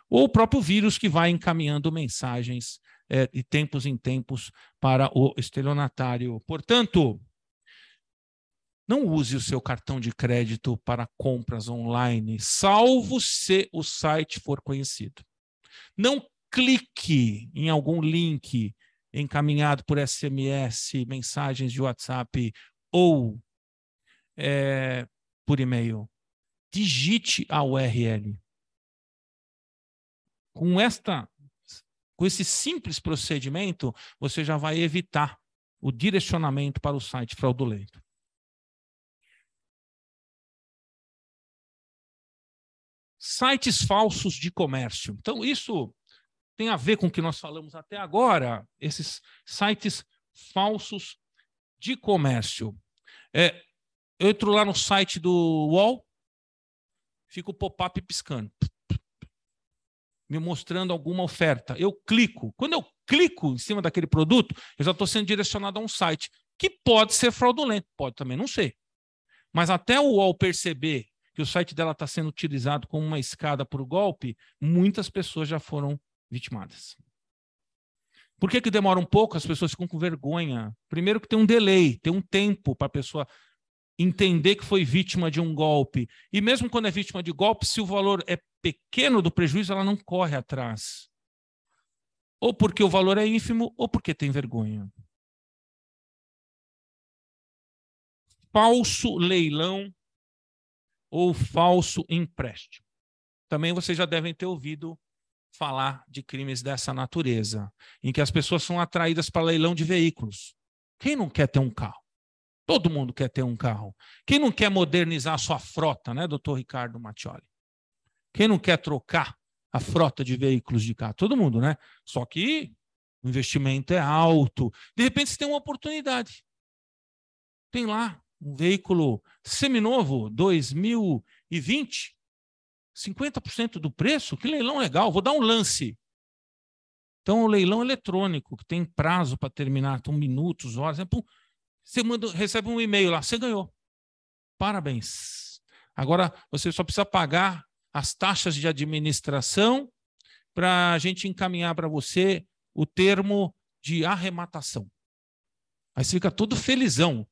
Ou o próprio vírus que vai encaminhando mensagens é, de tempos em tempos para o estelionatário. Portanto, não use o seu cartão de crédito para compras online, salvo se o site for conhecido. Não clique em algum link encaminhado por SMS, mensagens de WhatsApp ou é, por e-mail. Digite a URL. Com esta com esse simples procedimento, você já vai evitar o direcionamento para o site fraudulento. sites falsos de comércio. Então, isso tem a ver com o que nós falamos até agora, esses sites falsos de comércio. É, eu entro lá no site do UOL, fica o pop-up piscando, me mostrando alguma oferta. Eu clico. Quando eu clico em cima daquele produto, eu já estou sendo direcionado a um site que pode ser fraudulento, pode também, não sei. Mas até o UOL perceber que o site dela está sendo utilizado como uma escada para o golpe, muitas pessoas já foram vitimadas. Por que, que demora um pouco? As pessoas ficam com vergonha. Primeiro que tem um delay, tem um tempo para a pessoa entender que foi vítima de um golpe. E mesmo quando é vítima de golpe, se o valor é pequeno do prejuízo, ela não corre atrás. Ou porque o valor é ínfimo, ou porque tem vergonha. Falso leilão ou falso empréstimo. Também vocês já devem ter ouvido falar de crimes dessa natureza, em que as pessoas são atraídas para leilão de veículos. Quem não quer ter um carro? Todo mundo quer ter um carro. Quem não quer modernizar a sua frota, né, doutor Ricardo Mattioli? Quem não quer trocar a frota de veículos de carro? Todo mundo, né? Só que o investimento é alto. De repente você tem uma oportunidade. Tem lá um veículo seminovo 2020, 50% do preço, que leilão legal, vou dar um lance. Então, o leilão eletrônico, que tem prazo para terminar, então, minutos, horas, você manda, recebe um e-mail lá, você ganhou. Parabéns. Agora, você só precisa pagar as taxas de administração para a gente encaminhar para você o termo de arrematação. Aí você fica todo felizão.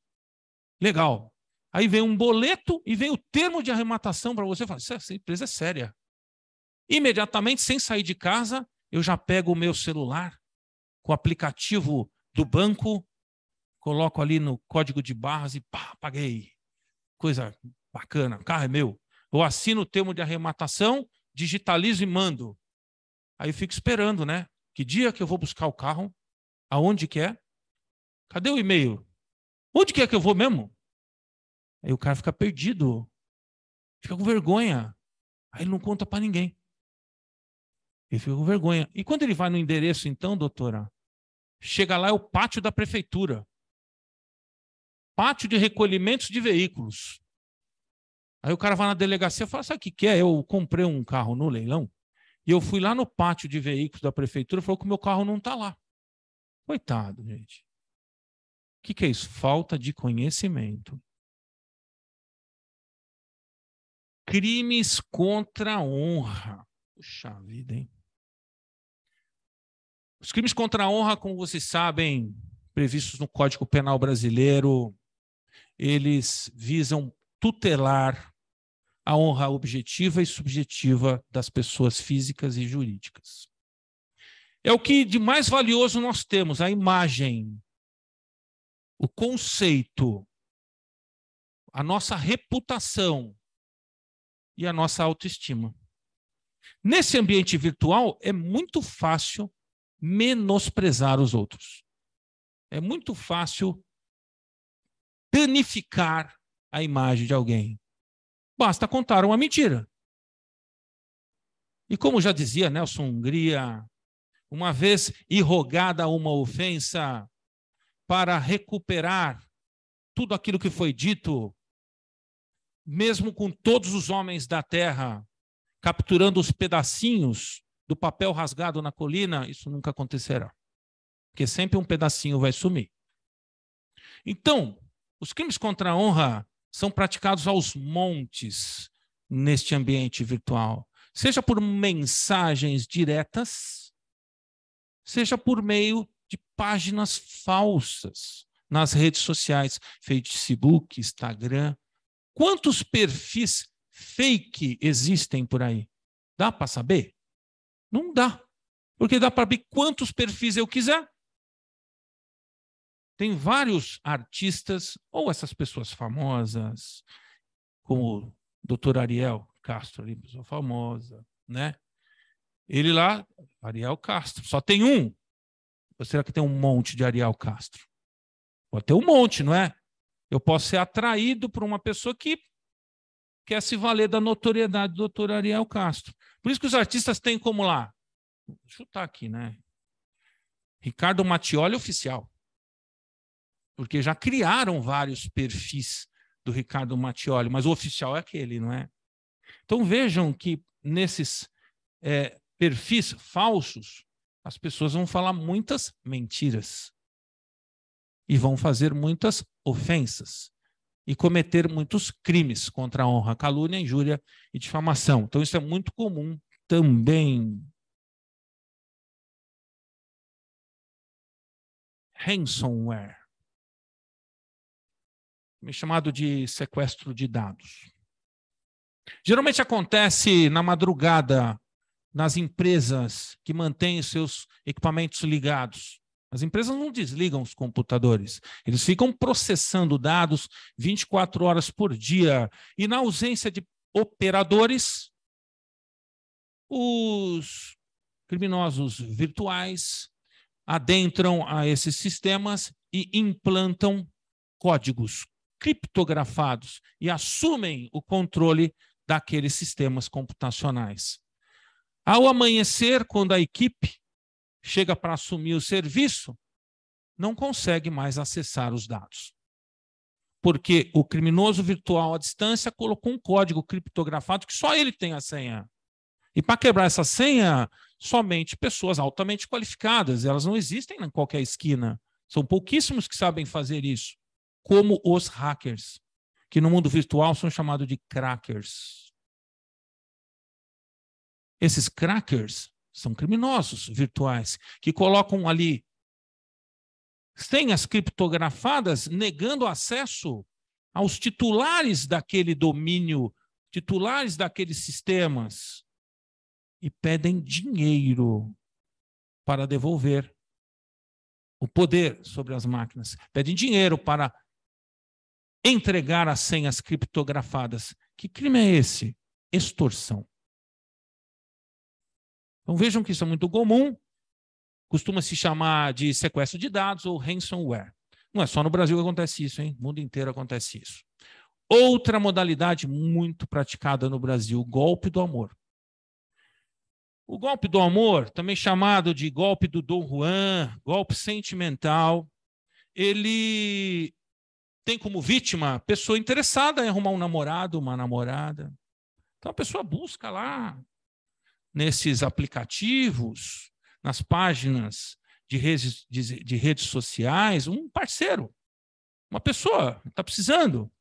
Legal. Aí vem um boleto e vem o termo de arrematação para você. Fala, é, essa empresa é séria. Imediatamente, sem sair de casa, eu já pego o meu celular com o aplicativo do banco, coloco ali no código de barras e pá, paguei. Coisa bacana, o carro é meu. Eu assino o termo de arrematação, digitalizo e mando. Aí eu fico esperando, né? Que dia que eu vou buscar o carro? Aonde que é? Cadê o e-mail? Onde que é que eu vou mesmo? Aí o cara fica perdido, fica com vergonha. Aí ele não conta para ninguém. Ele fica com vergonha. E quando ele vai no endereço, então, doutora, chega lá, é o pátio da prefeitura. Pátio de recolhimentos de veículos. Aí o cara vai na delegacia e fala: sabe o que, que é? Eu comprei um carro no leilão e eu fui lá no pátio de veículos da prefeitura e falou que o meu carro não está lá. Coitado, gente que, que é isso? Falta de conhecimento. Crimes contra a honra. Puxa vida, hein? Os crimes contra a honra, como vocês sabem, previstos no Código Penal Brasileiro, eles visam tutelar a honra objetiva e subjetiva das pessoas físicas e jurídicas. É o que de mais valioso nós temos, a imagem o conceito, a nossa reputação e a nossa autoestima. Nesse ambiente virtual, é muito fácil menosprezar os outros. É muito fácil danificar a imagem de alguém. Basta contar uma mentira. E como já dizia Nelson Hungria, uma vez irrogada uma ofensa, para recuperar tudo aquilo que foi dito, mesmo com todos os homens da terra capturando os pedacinhos do papel rasgado na colina, isso nunca acontecerá. Porque sempre um pedacinho vai sumir. Então, os crimes contra a honra são praticados aos montes neste ambiente virtual, seja por mensagens diretas, seja por meio páginas falsas nas redes sociais, Facebook, Instagram. Quantos perfis fake existem por aí? Dá para saber? Não dá. Porque dá para abrir quantos perfis eu quiser. Tem vários artistas, ou essas pessoas famosas, como o doutor Ariel Castro, ali, pessoa famosa, né? Ele lá, Ariel Castro, só tem um, ou será que tem um monte de Ariel Castro? Pode ter um monte, não é? Eu posso ser atraído por uma pessoa que quer se valer da notoriedade do doutor Ariel Castro. Por isso que os artistas têm como lá. Deixa eu chutar aqui, né? Ricardo Mattioli oficial. Porque já criaram vários perfis do Ricardo Mattioli, mas o oficial é aquele, não é? Então vejam que nesses é, perfis falsos as pessoas vão falar muitas mentiras e vão fazer muitas ofensas e cometer muitos crimes contra a honra, calúnia, injúria e difamação. Então, isso é muito comum também. Ransomware, chamado de sequestro de dados. Geralmente acontece na madrugada nas empresas que mantêm os seus equipamentos ligados. As empresas não desligam os computadores, eles ficam processando dados 24 horas por dia. E na ausência de operadores, os criminosos virtuais adentram a esses sistemas e implantam códigos criptografados e assumem o controle daqueles sistemas computacionais. Ao amanhecer, quando a equipe chega para assumir o serviço, não consegue mais acessar os dados. Porque o criminoso virtual à distância colocou um código criptografado que só ele tem a senha. E para quebrar essa senha, somente pessoas altamente qualificadas, elas não existem em qualquer esquina. São pouquíssimos que sabem fazer isso, como os hackers, que no mundo virtual são chamados de crackers. Esses crackers são criminosos virtuais que colocam ali senhas criptografadas negando acesso aos titulares daquele domínio, titulares daqueles sistemas e pedem dinheiro para devolver o poder sobre as máquinas. Pedem dinheiro para entregar as senhas criptografadas. Que crime é esse? Extorsão. Então vejam que isso é muito comum, costuma se chamar de sequestro de dados ou ransomware. Não é só no Brasil que acontece isso, hein? No mundo inteiro acontece isso. Outra modalidade muito praticada no Brasil, golpe do amor. O golpe do amor, também chamado de golpe do Dom Juan, golpe sentimental, ele tem como vítima pessoa interessada em arrumar um namorado, uma namorada. Então a pessoa busca lá nesses aplicativos, nas páginas de redes, de, de redes sociais, um parceiro, uma pessoa, está precisando.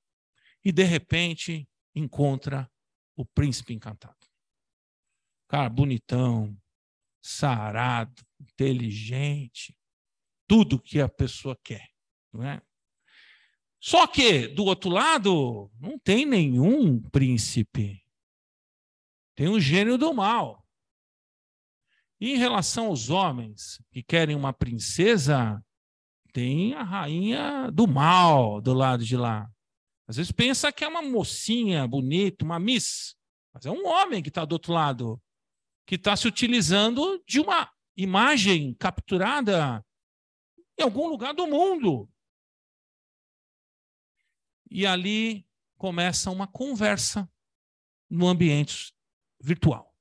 E, de repente, encontra o príncipe encantado. Cara, bonitão, sarado, inteligente, tudo que a pessoa quer, não é? Só que, do outro lado, não tem nenhum príncipe. Tem um gênio do mal. E em relação aos homens que querem uma princesa, tem a rainha do mal do lado de lá. Às vezes pensa que é uma mocinha bonita, uma miss, mas é um homem que está do outro lado, que está se utilizando de uma imagem capturada em algum lugar do mundo. E ali começa uma conversa no ambiente virtual.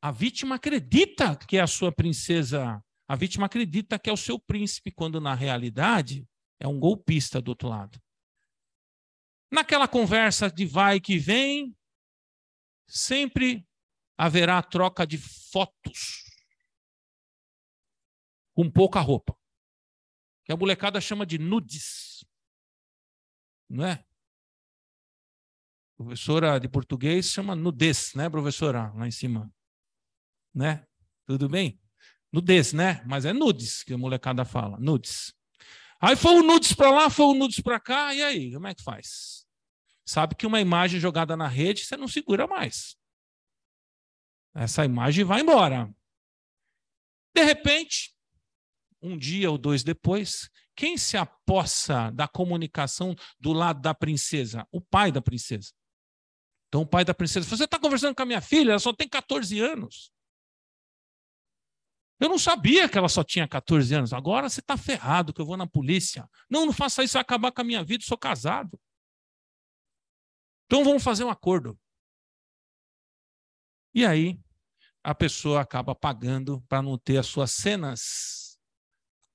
A vítima acredita que é a sua princesa, a vítima acredita que é o seu príncipe, quando na realidade é um golpista do outro lado. Naquela conversa de vai que vem, sempre haverá troca de fotos com pouca roupa, que a molecada chama de nudes, não é? Professora de português chama nudez, né, professora? Lá em cima né? Tudo bem? Nudez, né? Mas é nudes que a molecada fala, nudes. Aí foi o nudes para lá, foi o nudes para cá, e aí, como é que faz? Sabe que uma imagem jogada na rede você não segura mais. Essa imagem vai embora. De repente, um dia ou dois depois, quem se apossa da comunicação do lado da princesa? O pai da princesa. Então, o pai da princesa, você está conversando com a minha filha, ela só tem 14 anos. Eu não sabia que ela só tinha 14 anos. Agora você está ferrado, que eu vou na polícia. Não, não faça isso, vai acabar com a minha vida, sou casado. Então vamos fazer um acordo. E aí a pessoa acaba pagando para não ter as suas cenas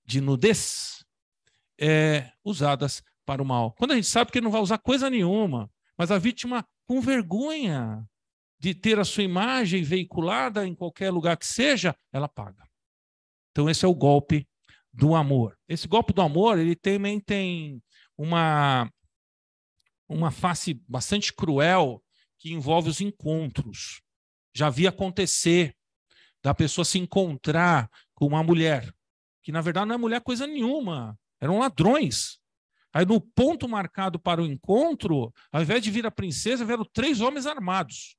de nudez é, usadas para o mal. Quando a gente sabe que ele não vai usar coisa nenhuma, mas a vítima com vergonha de ter a sua imagem veiculada em qualquer lugar que seja, ela paga. Então esse é o golpe do amor. Esse golpe do amor, ele também tem uma uma face bastante cruel que envolve os encontros. Já vi acontecer da pessoa se encontrar com uma mulher, que na verdade não é mulher coisa nenhuma, eram ladrões. Aí no ponto marcado para o encontro, ao invés de vir a princesa, vieram três homens armados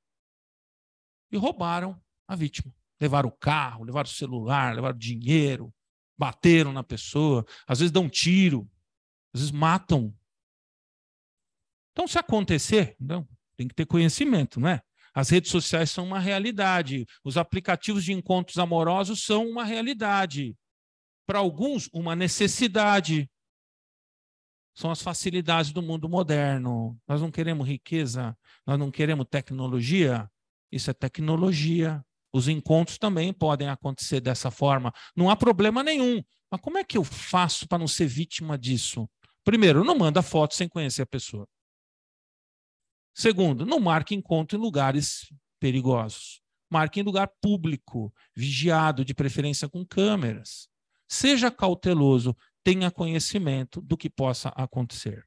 e roubaram a vítima. Levaram o carro, levaram o celular, levaram dinheiro, bateram na pessoa, às vezes dão um tiro, às vezes matam. Então, se acontecer, não, tem que ter conhecimento, não é? As redes sociais são uma realidade, os aplicativos de encontros amorosos são uma realidade. Para alguns, uma necessidade. São as facilidades do mundo moderno. Nós não queremos riqueza, nós não queremos tecnologia. Isso é tecnologia. Os encontros também podem acontecer dessa forma. Não há problema nenhum. Mas como é que eu faço para não ser vítima disso? Primeiro, não manda foto sem conhecer a pessoa. Segundo, não marque encontro em lugares perigosos. Marque em lugar público, vigiado, de preferência com câmeras. Seja cauteloso, tenha conhecimento do que possa acontecer.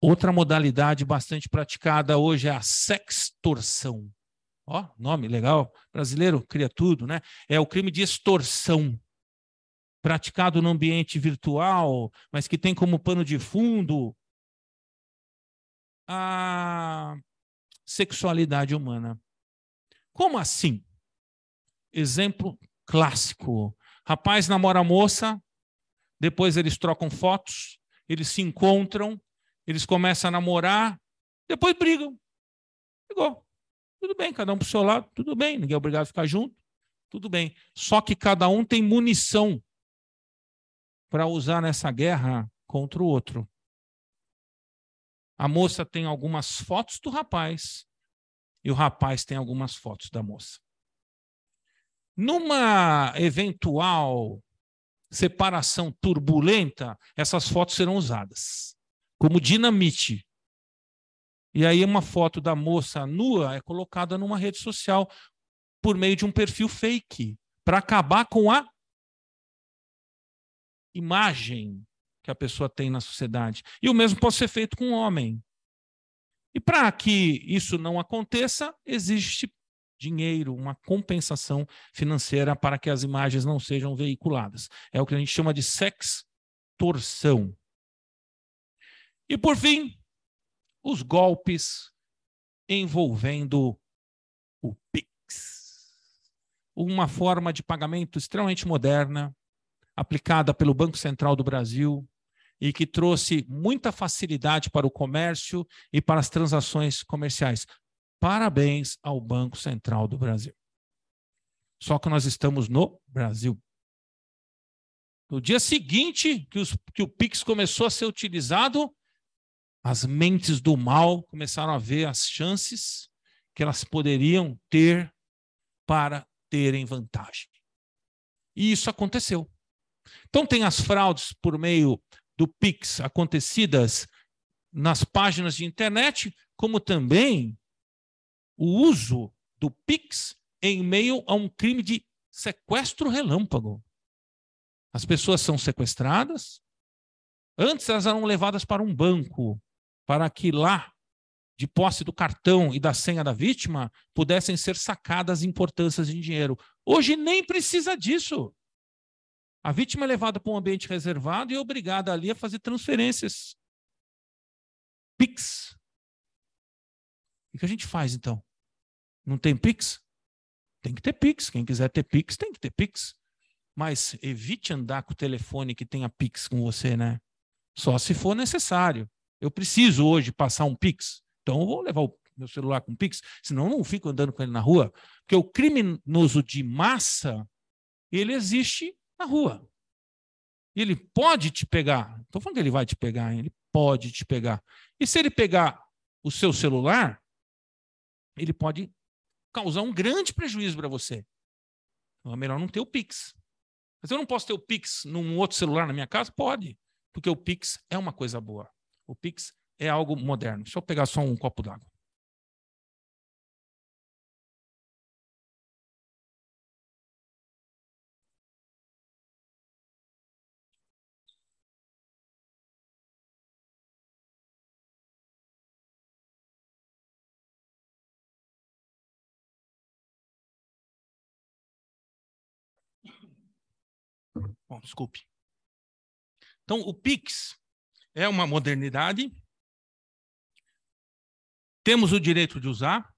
Outra modalidade bastante praticada hoje é a sextorção. Ó, nome legal. Brasileiro cria tudo, né? É o crime de extorsão praticado no ambiente virtual, mas que tem como pano de fundo a sexualidade humana. Como assim? Exemplo clássico. Rapaz namora moça, depois eles trocam fotos, eles se encontram, eles começam a namorar, depois brigam. Brigou. Tudo bem, cada um para o seu lado, tudo bem, ninguém é obrigado a ficar junto, tudo bem. Só que cada um tem munição para usar nessa guerra contra o outro. A moça tem algumas fotos do rapaz e o rapaz tem algumas fotos da moça. Numa eventual separação turbulenta, essas fotos serão usadas como dinamite e aí uma foto da moça nua é colocada numa rede social por meio de um perfil fake para acabar com a imagem que a pessoa tem na sociedade. E o mesmo pode ser feito com o um homem. E para que isso não aconteça, existe dinheiro, uma compensação financeira para que as imagens não sejam veiculadas. É o que a gente chama de sextorção. E por fim, os golpes envolvendo o Pix. Uma forma de pagamento extremamente moderna, aplicada pelo Banco Central do Brasil e que trouxe muita facilidade para o comércio e para as transações comerciais. Parabéns ao Banco Central do Brasil. Só que nós estamos no Brasil. No dia seguinte que, os, que o Pix começou a ser utilizado, as mentes do mal começaram a ver as chances que elas poderiam ter para terem vantagem. E isso aconteceu. Então, tem as fraudes por meio do Pix acontecidas nas páginas de internet, como também o uso do Pix em meio a um crime de sequestro relâmpago. As pessoas são sequestradas, antes elas eram levadas para um banco, para que lá, de posse do cartão e da senha da vítima, pudessem ser sacadas importâncias em dinheiro. Hoje nem precisa disso. A vítima é levada para um ambiente reservado e é obrigada ali a fazer transferências. PIX. O que a gente faz então? Não tem PIX? Tem que ter PIX. Quem quiser ter PIX, tem que ter PIX. Mas evite andar com o telefone que tenha PIX com você, né? Só se for necessário. Eu preciso hoje passar um Pix, então eu vou levar o meu celular com Pix, senão eu não fico andando com ele na rua. Porque o criminoso de massa, ele existe na rua. Ele pode te pegar. Estou falando que ele vai te pegar, hein? ele pode te pegar. E se ele pegar o seu celular, ele pode causar um grande prejuízo para você. Então é melhor não ter o Pix. Mas eu não posso ter o Pix num outro celular na minha casa? Pode, porque o Pix é uma coisa boa. O Pix é algo moderno. Deixa eu pegar só um copo d'água. Bom, desculpe. Então, o Pix é uma modernidade. Temos o direito de usar,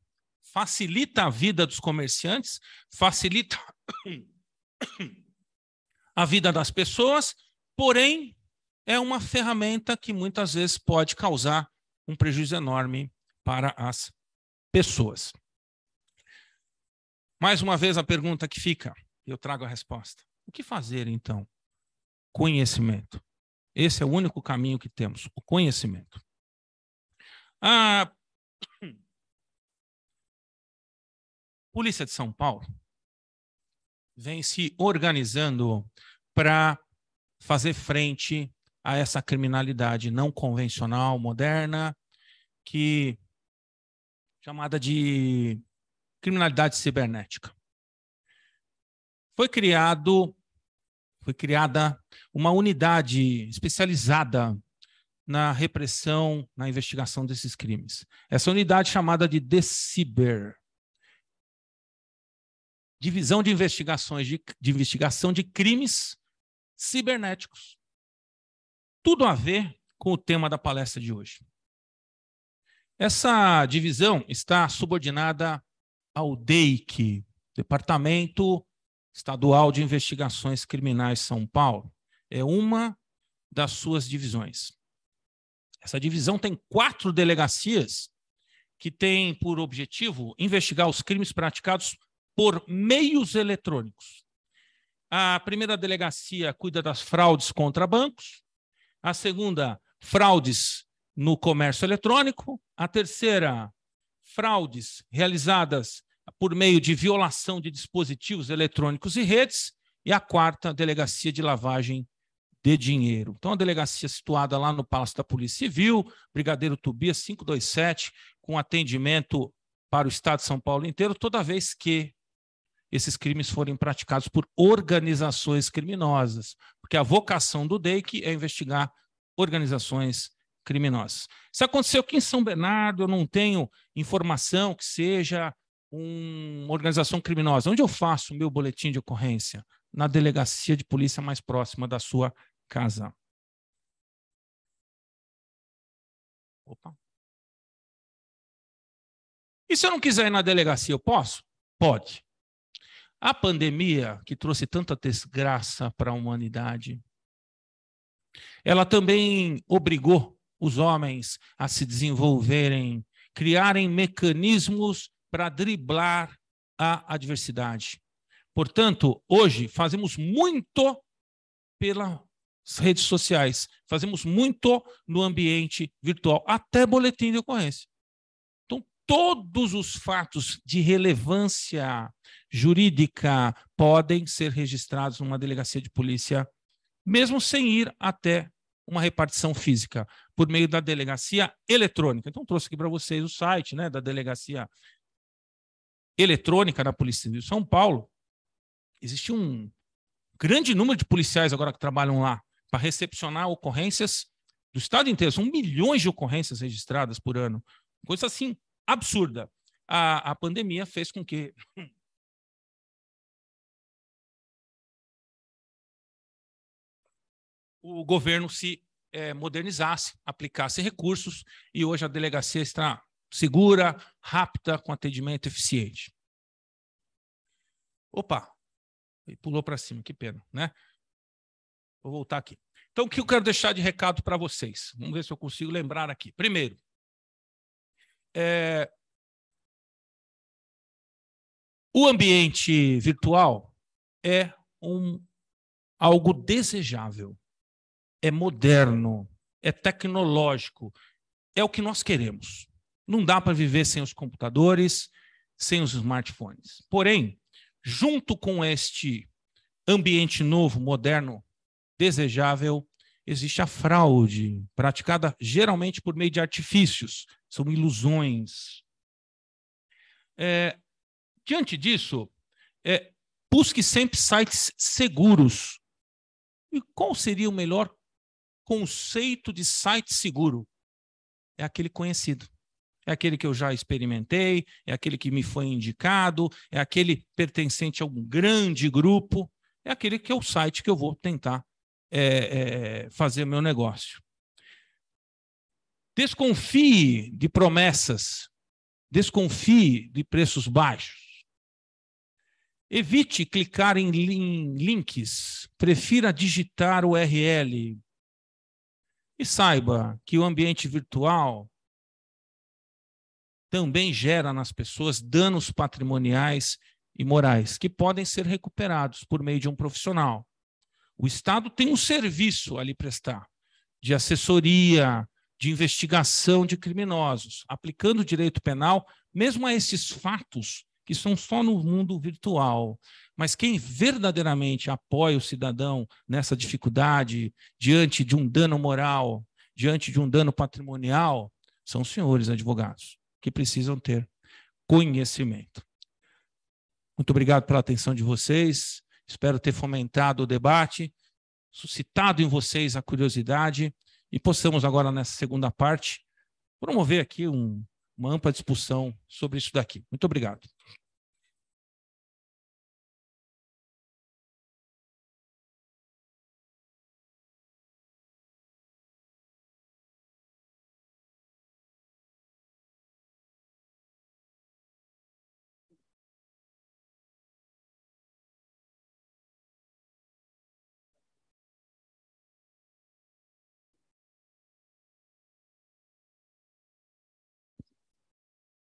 facilita a vida dos comerciantes, facilita a vida das pessoas, porém é uma ferramenta que muitas vezes pode causar um prejuízo enorme para as pessoas. Mais uma vez a pergunta que fica, eu trago a resposta. O que fazer então? Conhecimento. Esse é o único caminho que temos, o conhecimento. A Polícia de São Paulo vem se organizando para fazer frente a essa criminalidade não convencional, moderna, que chamada de criminalidade cibernética. Foi criado, foi criada uma unidade especializada na repressão, na investigação desses crimes. Essa unidade chamada de DECIBER, Divisão de Investigações de, de Investigação de Crimes Cibernéticos. Tudo a ver com o tema da palestra de hoje. Essa divisão está subordinada ao DEIC, Departamento Estadual de Investigações Criminais São Paulo é uma das suas divisões. Essa divisão tem quatro delegacias que têm por objetivo investigar os crimes praticados por meios eletrônicos. A primeira delegacia cuida das fraudes contra bancos, a segunda, fraudes no comércio eletrônico, a terceira, fraudes realizadas por meio de violação de dispositivos eletrônicos e redes, e a quarta, delegacia de lavagem de dinheiro. Então, a delegacia situada lá no Palácio da Polícia Civil, Brigadeiro Tubia 527, com atendimento para o Estado de São Paulo inteiro, toda vez que esses crimes forem praticados por organizações criminosas, porque a vocação do DEIC é investigar organizações criminosas. Isso aconteceu aqui em São Bernardo, eu não tenho informação que seja uma organização criminosa. Onde eu faço o meu boletim de ocorrência? Na delegacia de polícia mais próxima da sua casa. Opa. E se eu não quiser ir na delegacia, eu posso? Pode. A pandemia, que trouxe tanta desgraça para a humanidade, ela também obrigou os homens a se desenvolverem, criarem mecanismos para driblar a adversidade. Portanto, hoje fazemos muito pela redes sociais, fazemos muito no ambiente virtual, até boletim de ocorrência. Então, todos os fatos de relevância jurídica podem ser registrados numa delegacia de polícia, mesmo sem ir até uma repartição física, por meio da delegacia eletrônica. Então, trouxe aqui para vocês o site né, da delegacia eletrônica da Polícia Civil de São Paulo. Existe um grande número de policiais agora que trabalham lá para recepcionar ocorrências do estado inteiro. São milhões de ocorrências registradas por ano. Coisa assim absurda. A, a pandemia fez com que. O governo se é, modernizasse, aplicasse recursos, e hoje a delegacia está segura, rápida, com atendimento eficiente. Opa! pulou para cima, que pena, né? Vou voltar aqui. Então, o que eu quero deixar de recado para vocês? Vamos ver se eu consigo lembrar aqui. Primeiro, é... o ambiente virtual é um algo desejável, é moderno, é tecnológico, é o que nós queremos. Não dá para viver sem os computadores, sem os smartphones. Porém, junto com este ambiente novo, moderno, desejável, existe a fraude, praticada geralmente por meio de artifícios, são ilusões. É, diante disso, é, busque sempre sites seguros. E qual seria o melhor conceito de site seguro? É aquele conhecido. É aquele que eu já experimentei, é aquele que me foi indicado, é aquele pertencente a um grande grupo, é aquele que é o site que eu vou tentar é, é, fazer o meu negócio. Desconfie de promessas, desconfie de preços baixos. Evite clicar em, links, prefira digitar URL. E saiba que o ambiente virtual também gera nas pessoas danos patrimoniais e morais que podem ser recuperados por meio de um profissional. O Estado tem um serviço a lhe prestar de assessoria, de investigação de criminosos, aplicando o direito penal, mesmo a esses fatos que são só no mundo virtual. Mas quem verdadeiramente apoia o cidadão nessa dificuldade, diante de um dano moral, diante de um dano patrimonial, são os senhores advogados, que precisam ter conhecimento. Muito obrigado pela atenção de vocês. Espero ter fomentado o debate, suscitado em vocês a curiosidade e possamos agora, nessa segunda parte, promover aqui um, uma ampla discussão sobre isso daqui. Muito obrigado.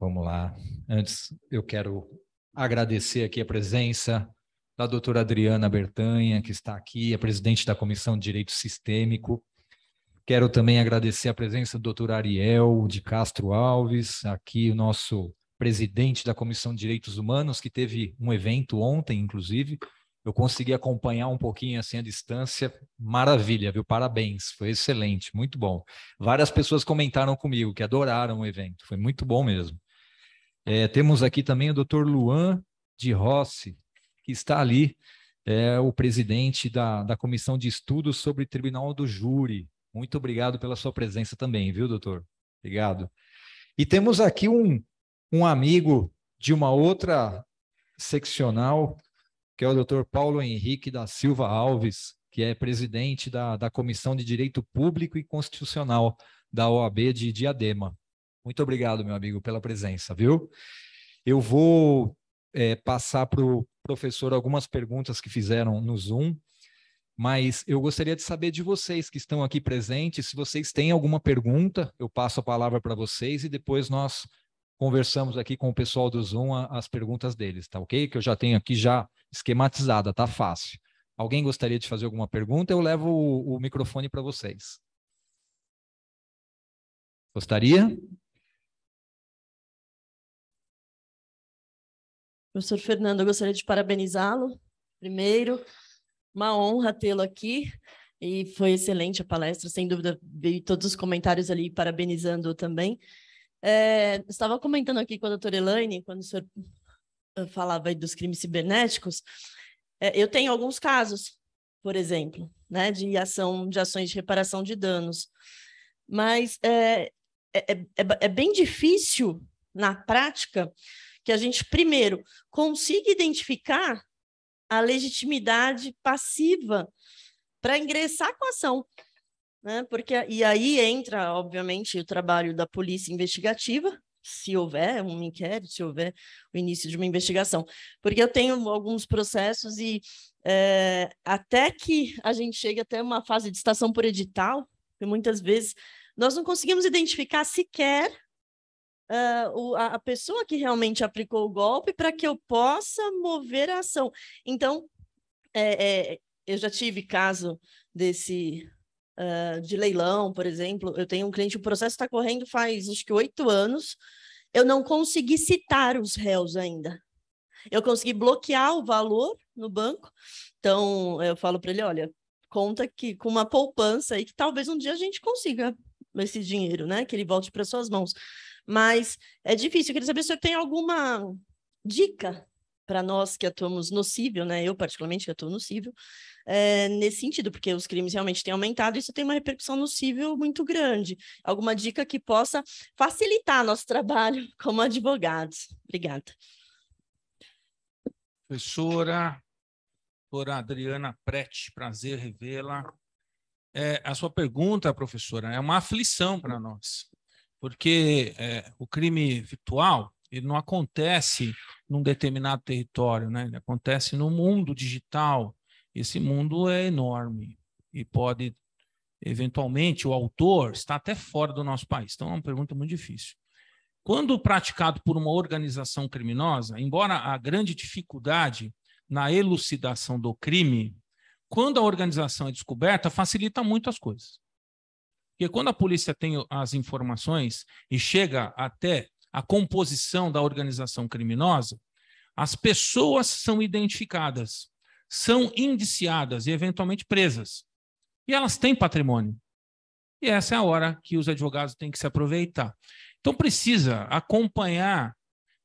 Vamos lá. Antes, eu quero agradecer aqui a presença da doutora Adriana Bertanha, que está aqui, é presidente da Comissão de Direito Sistêmico. Quero também agradecer a presença do doutor Ariel de Castro Alves, aqui o nosso presidente da Comissão de Direitos Humanos, que teve um evento ontem, inclusive. Eu consegui acompanhar um pouquinho assim à distância. Maravilha, viu? Parabéns, foi excelente, muito bom. Várias pessoas comentaram comigo que adoraram o evento, foi muito bom mesmo. É, temos aqui também o doutor Luan de Rossi, que está ali, é, o presidente da, da Comissão de Estudos sobre Tribunal do Júri. Muito obrigado pela sua presença também, viu, doutor? Obrigado. E temos aqui um, um amigo de uma outra seccional, que é o doutor Paulo Henrique da Silva Alves, que é presidente da, da Comissão de Direito Público e Constitucional da OAB de Diadema. Muito obrigado, meu amigo, pela presença, viu? Eu vou é, passar para o professor algumas perguntas que fizeram no Zoom, mas eu gostaria de saber de vocês que estão aqui presentes, se vocês têm alguma pergunta, eu passo a palavra para vocês e depois nós conversamos aqui com o pessoal do Zoom as perguntas deles, tá ok? Que eu já tenho aqui já esquematizada, tá fácil. Alguém gostaria de fazer alguma pergunta? Eu levo o, o microfone para vocês. Gostaria? Gostaria? Professor Fernando, eu gostaria de parabenizá-lo, primeiro. Uma honra tê-lo aqui. E foi excelente a palestra, sem dúvida, vi todos os comentários ali parabenizando o também. É, estava comentando aqui com a doutora Elaine, quando o senhor eh, falava dos crimes cibernéticos, é, eu tenho alguns casos, por exemplo, né, de ação de ações de reparação de danos. Mas é, é, é, é bem difícil, na prática, que a gente, primeiro, consiga identificar a legitimidade passiva para ingressar com a ação. Né? Porque, e aí entra, obviamente, o trabalho da polícia investigativa, se houver um inquérito, se houver o início de uma investigação. Porque eu tenho alguns processos e é, até que a gente chegue até uma fase de estação por edital, que muitas vezes nós não conseguimos identificar sequer uh, o, a, pessoa que realmente aplicou o golpe para que eu possa mover a ação. Então, é, é, eu já tive caso desse uh, de leilão, por exemplo. Eu tenho um cliente, o processo está correndo faz acho que oito anos. Eu não consegui citar os réus ainda. Eu consegui bloquear o valor no banco. Então, eu falo para ele: olha, conta que com uma poupança aí que talvez um dia a gente consiga esse dinheiro, né? Que ele volte para suas mãos. Mas é difícil. Eu queria saber se você tem alguma dica para nós que atuamos no cível, né? Eu, particularmente, que atuo no cível, é, nesse sentido, porque os crimes realmente têm aumentado e isso tem uma repercussão no cível muito grande. Alguma dica que possa facilitar nosso trabalho como advogados. Obrigada. Professora, doutora Adriana Prete, prazer revê-la. É, a sua pergunta, professora, é uma aflição para nós porque é, o crime virtual ele não acontece num determinado território, né? ele acontece no mundo digital. Esse mundo é enorme e pode, eventualmente, o autor está até fora do nosso país. Então, é uma pergunta muito difícil. Quando praticado por uma organização criminosa, embora a grande dificuldade na elucidação do crime, quando a organização é descoberta, facilita muito as coisas. Porque quando a polícia tem as informações e chega até a composição da organização criminosa, as pessoas são identificadas, são indiciadas e eventualmente presas. E elas têm patrimônio. E essa é a hora que os advogados têm que se aproveitar. Então precisa acompanhar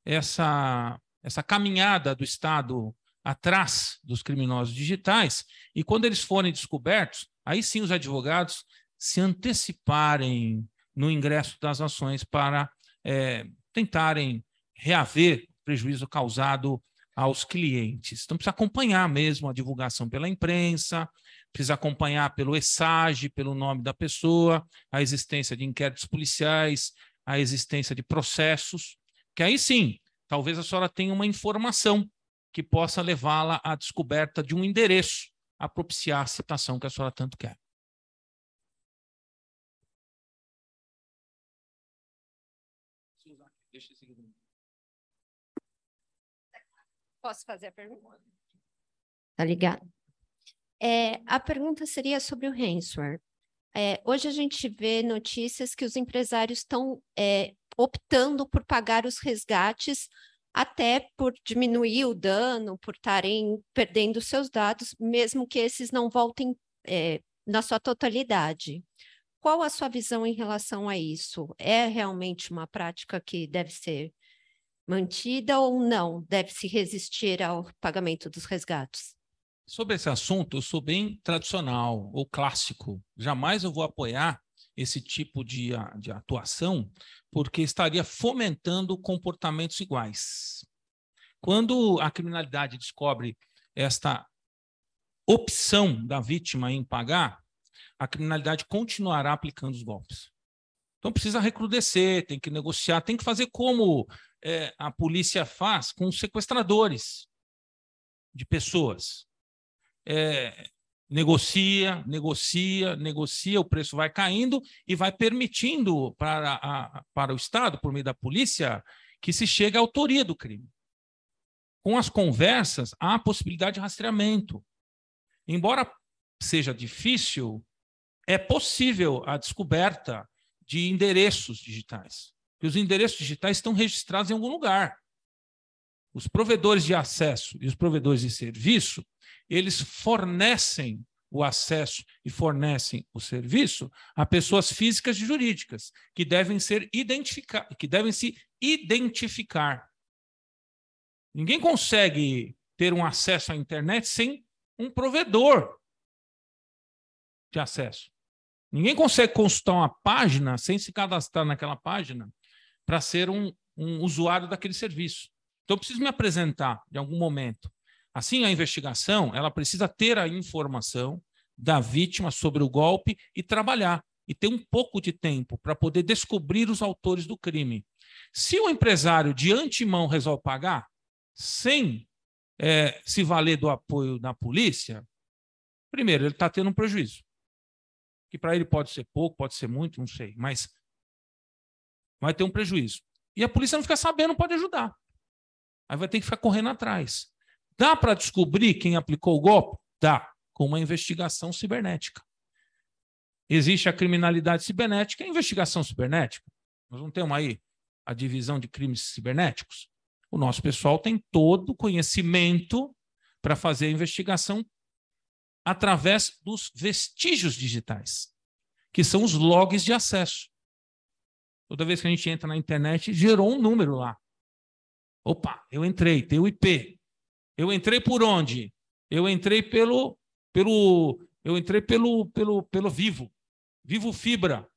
essa essa caminhada do Estado atrás dos criminosos digitais e quando eles forem descobertos, aí sim os advogados se anteciparem no ingresso das ações para é, tentarem reaver prejuízo causado aos clientes. Então, precisa acompanhar mesmo a divulgação pela imprensa, precisa acompanhar pelo ESAGE, pelo nome da pessoa, a existência de inquéritos policiais, a existência de processos, que aí sim, talvez a senhora tenha uma informação que possa levá-la à descoberta de um endereço a propiciar a citação que a senhora tanto quer. Posso fazer a pergunta? Tá ligado? É, a pergunta seria sobre o ransomware. É, hoje a gente vê notícias que os empresários estão é, optando por pagar os resgates até por diminuir o dano, por estarem perdendo seus dados, mesmo que esses não voltem é, na sua totalidade. Qual a sua visão em relação a isso? É realmente uma prática que deve ser mantida ou não deve-se resistir ao pagamento dos resgates? Sobre esse assunto, eu sou bem tradicional ou clássico. Jamais eu vou apoiar esse tipo de, de atuação, porque estaria fomentando comportamentos iguais. Quando a criminalidade descobre esta opção da vítima em pagar, a criminalidade continuará aplicando os golpes. Então precisa recrudescer, tem que negociar, tem que fazer como é, a polícia faz com sequestradores de pessoas. É, negocia, negocia, negocia, o preço vai caindo e vai permitindo para, a, para o Estado, por meio da polícia, que se chegue à autoria do crime. Com as conversas, há a possibilidade de rastreamento. Embora seja difícil, é possível a descoberta de endereços digitais que os endereços digitais estão registrados em algum lugar. Os provedores de acesso e os provedores de serviço, eles fornecem o acesso e fornecem o serviço a pessoas físicas e jurídicas que devem ser identificadas, que devem se identificar. Ninguém consegue ter um acesso à internet sem um provedor de acesso. Ninguém consegue consultar uma página sem se cadastrar naquela página para ser um, um usuário daquele serviço. Então, eu preciso me apresentar em algum momento. Assim, a investigação ela precisa ter a informação da vítima sobre o golpe e trabalhar e ter um pouco de tempo para poder descobrir os autores do crime. Se o empresário de antemão resolve pagar, sem é, se valer do apoio da polícia, primeiro, ele está tendo um prejuízo. Que para ele pode ser pouco, pode ser muito, não sei. Mas vai ter um prejuízo. E a polícia não fica sabendo, não pode ajudar. Aí vai ter que ficar correndo atrás. Dá para descobrir quem aplicou o golpe? Dá, com uma investigação cibernética. Existe a criminalidade cibernética e é a investigação cibernética. Nós não temos aí a divisão de crimes cibernéticos. O nosso pessoal tem todo o conhecimento para fazer a investigação através dos vestígios digitais, que são os logs de acesso. Toda vez que a gente entra na internet, gerou um número lá. Opa, eu entrei, tem o IP. Eu entrei por onde? Eu entrei pelo pelo eu entrei pelo pelo pelo Vivo. Vivo Fibra.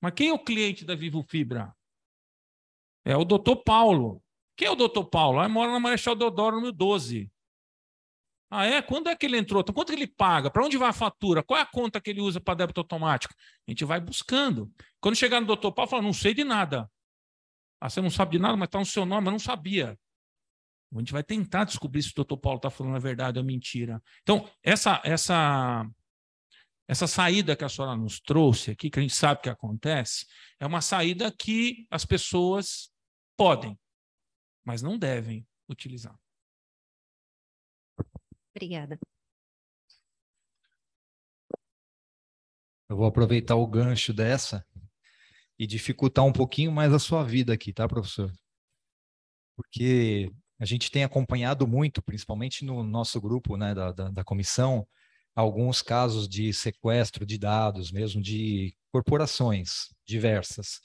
Mas quem é o cliente da Vivo Fibra? É o Dr. Paulo. Quem é o Dr. Paulo? Ele mora na Marechal Deodoro, número 12. Ah, é? Quando é que ele entrou? Então, quanto que ele paga? Para onde vai a fatura? Qual é a conta que ele usa para débito automático? A gente vai buscando. Quando chegar no doutor Paulo, fala, não sei de nada. Ah, você não sabe de nada, mas está no seu nome, eu não sabia. A gente vai tentar descobrir se o doutor Paulo está falando a verdade ou a mentira. Então, essa, essa, essa saída que a senhora nos trouxe aqui, que a gente sabe que acontece, é uma saída que as pessoas podem, mas não devem utilizar. Obrigada. Eu vou aproveitar o gancho dessa e dificultar um pouquinho mais a sua vida aqui, tá, professor? Porque a gente tem acompanhado muito, principalmente no nosso grupo né, da, da, da comissão, alguns casos de sequestro de dados, mesmo de corporações diversas.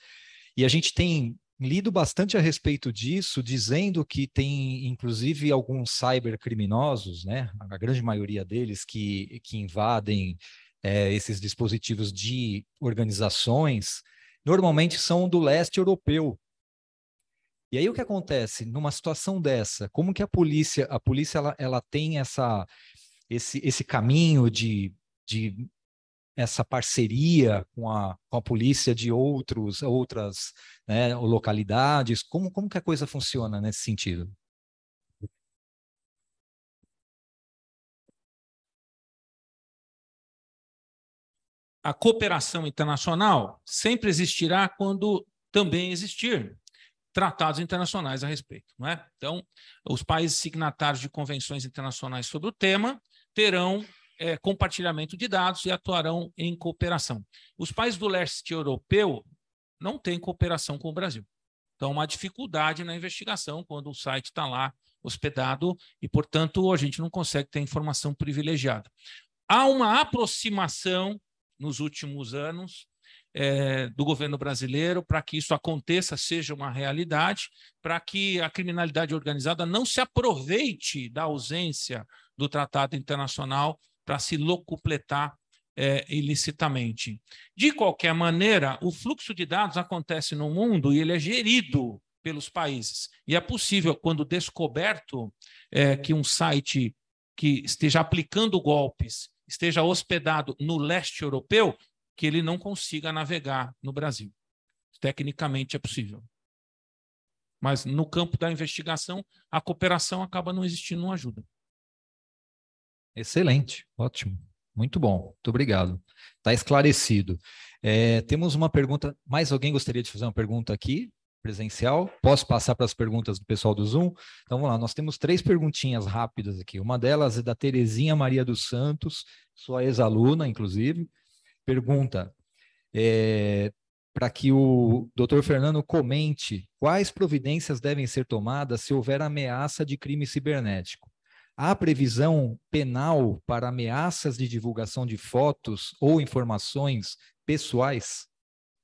E a gente tem lido bastante a respeito disso, dizendo que tem, inclusive, alguns cybercriminosos, né, a grande maioria deles que, que invadem é, esses dispositivos de organizações, normalmente são do leste europeu. E aí o que acontece numa situação dessa? Como que a polícia, a polícia ela, ela tem essa, esse, esse caminho de, de essa parceria com a, com a polícia de outros, outras né, localidades? Como, como que a coisa funciona nesse sentido? A cooperação internacional sempre existirá quando também existir tratados internacionais a respeito. Não é? Então, os países signatários de convenções internacionais sobre o tema terão é, compartilhamento de dados e atuarão em cooperação. Os países do leste europeu não têm cooperação com o Brasil. Então, uma dificuldade na investigação quando o site está lá hospedado e, portanto, a gente não consegue ter informação privilegiada. Há uma aproximação nos últimos anos é, do governo brasileiro para que isso aconteça, seja uma realidade, para que a criminalidade organizada não se aproveite da ausência do tratado internacional para se locupletar é, ilicitamente. De qualquer maneira, o fluxo de dados acontece no mundo e ele é gerido pelos países. E é possível, quando descoberto é, que um site que esteja aplicando golpes esteja hospedado no leste europeu, que ele não consiga navegar no Brasil. Tecnicamente é possível. Mas no campo da investigação, a cooperação acaba não existindo, não ajuda. Excelente, ótimo, muito bom, muito obrigado. Está esclarecido. É, temos uma pergunta. Mais alguém gostaria de fazer uma pergunta aqui, presencial? Posso passar para as perguntas do pessoal do Zoom? Então vamos lá, nós temos três perguntinhas rápidas aqui. Uma delas é da Terezinha Maria dos Santos, sua ex-aluna, inclusive. Pergunta: é, para que o doutor Fernando comente quais providências devem ser tomadas se houver ameaça de crime cibernético. Há previsão penal para ameaças de divulgação de fotos ou informações pessoais?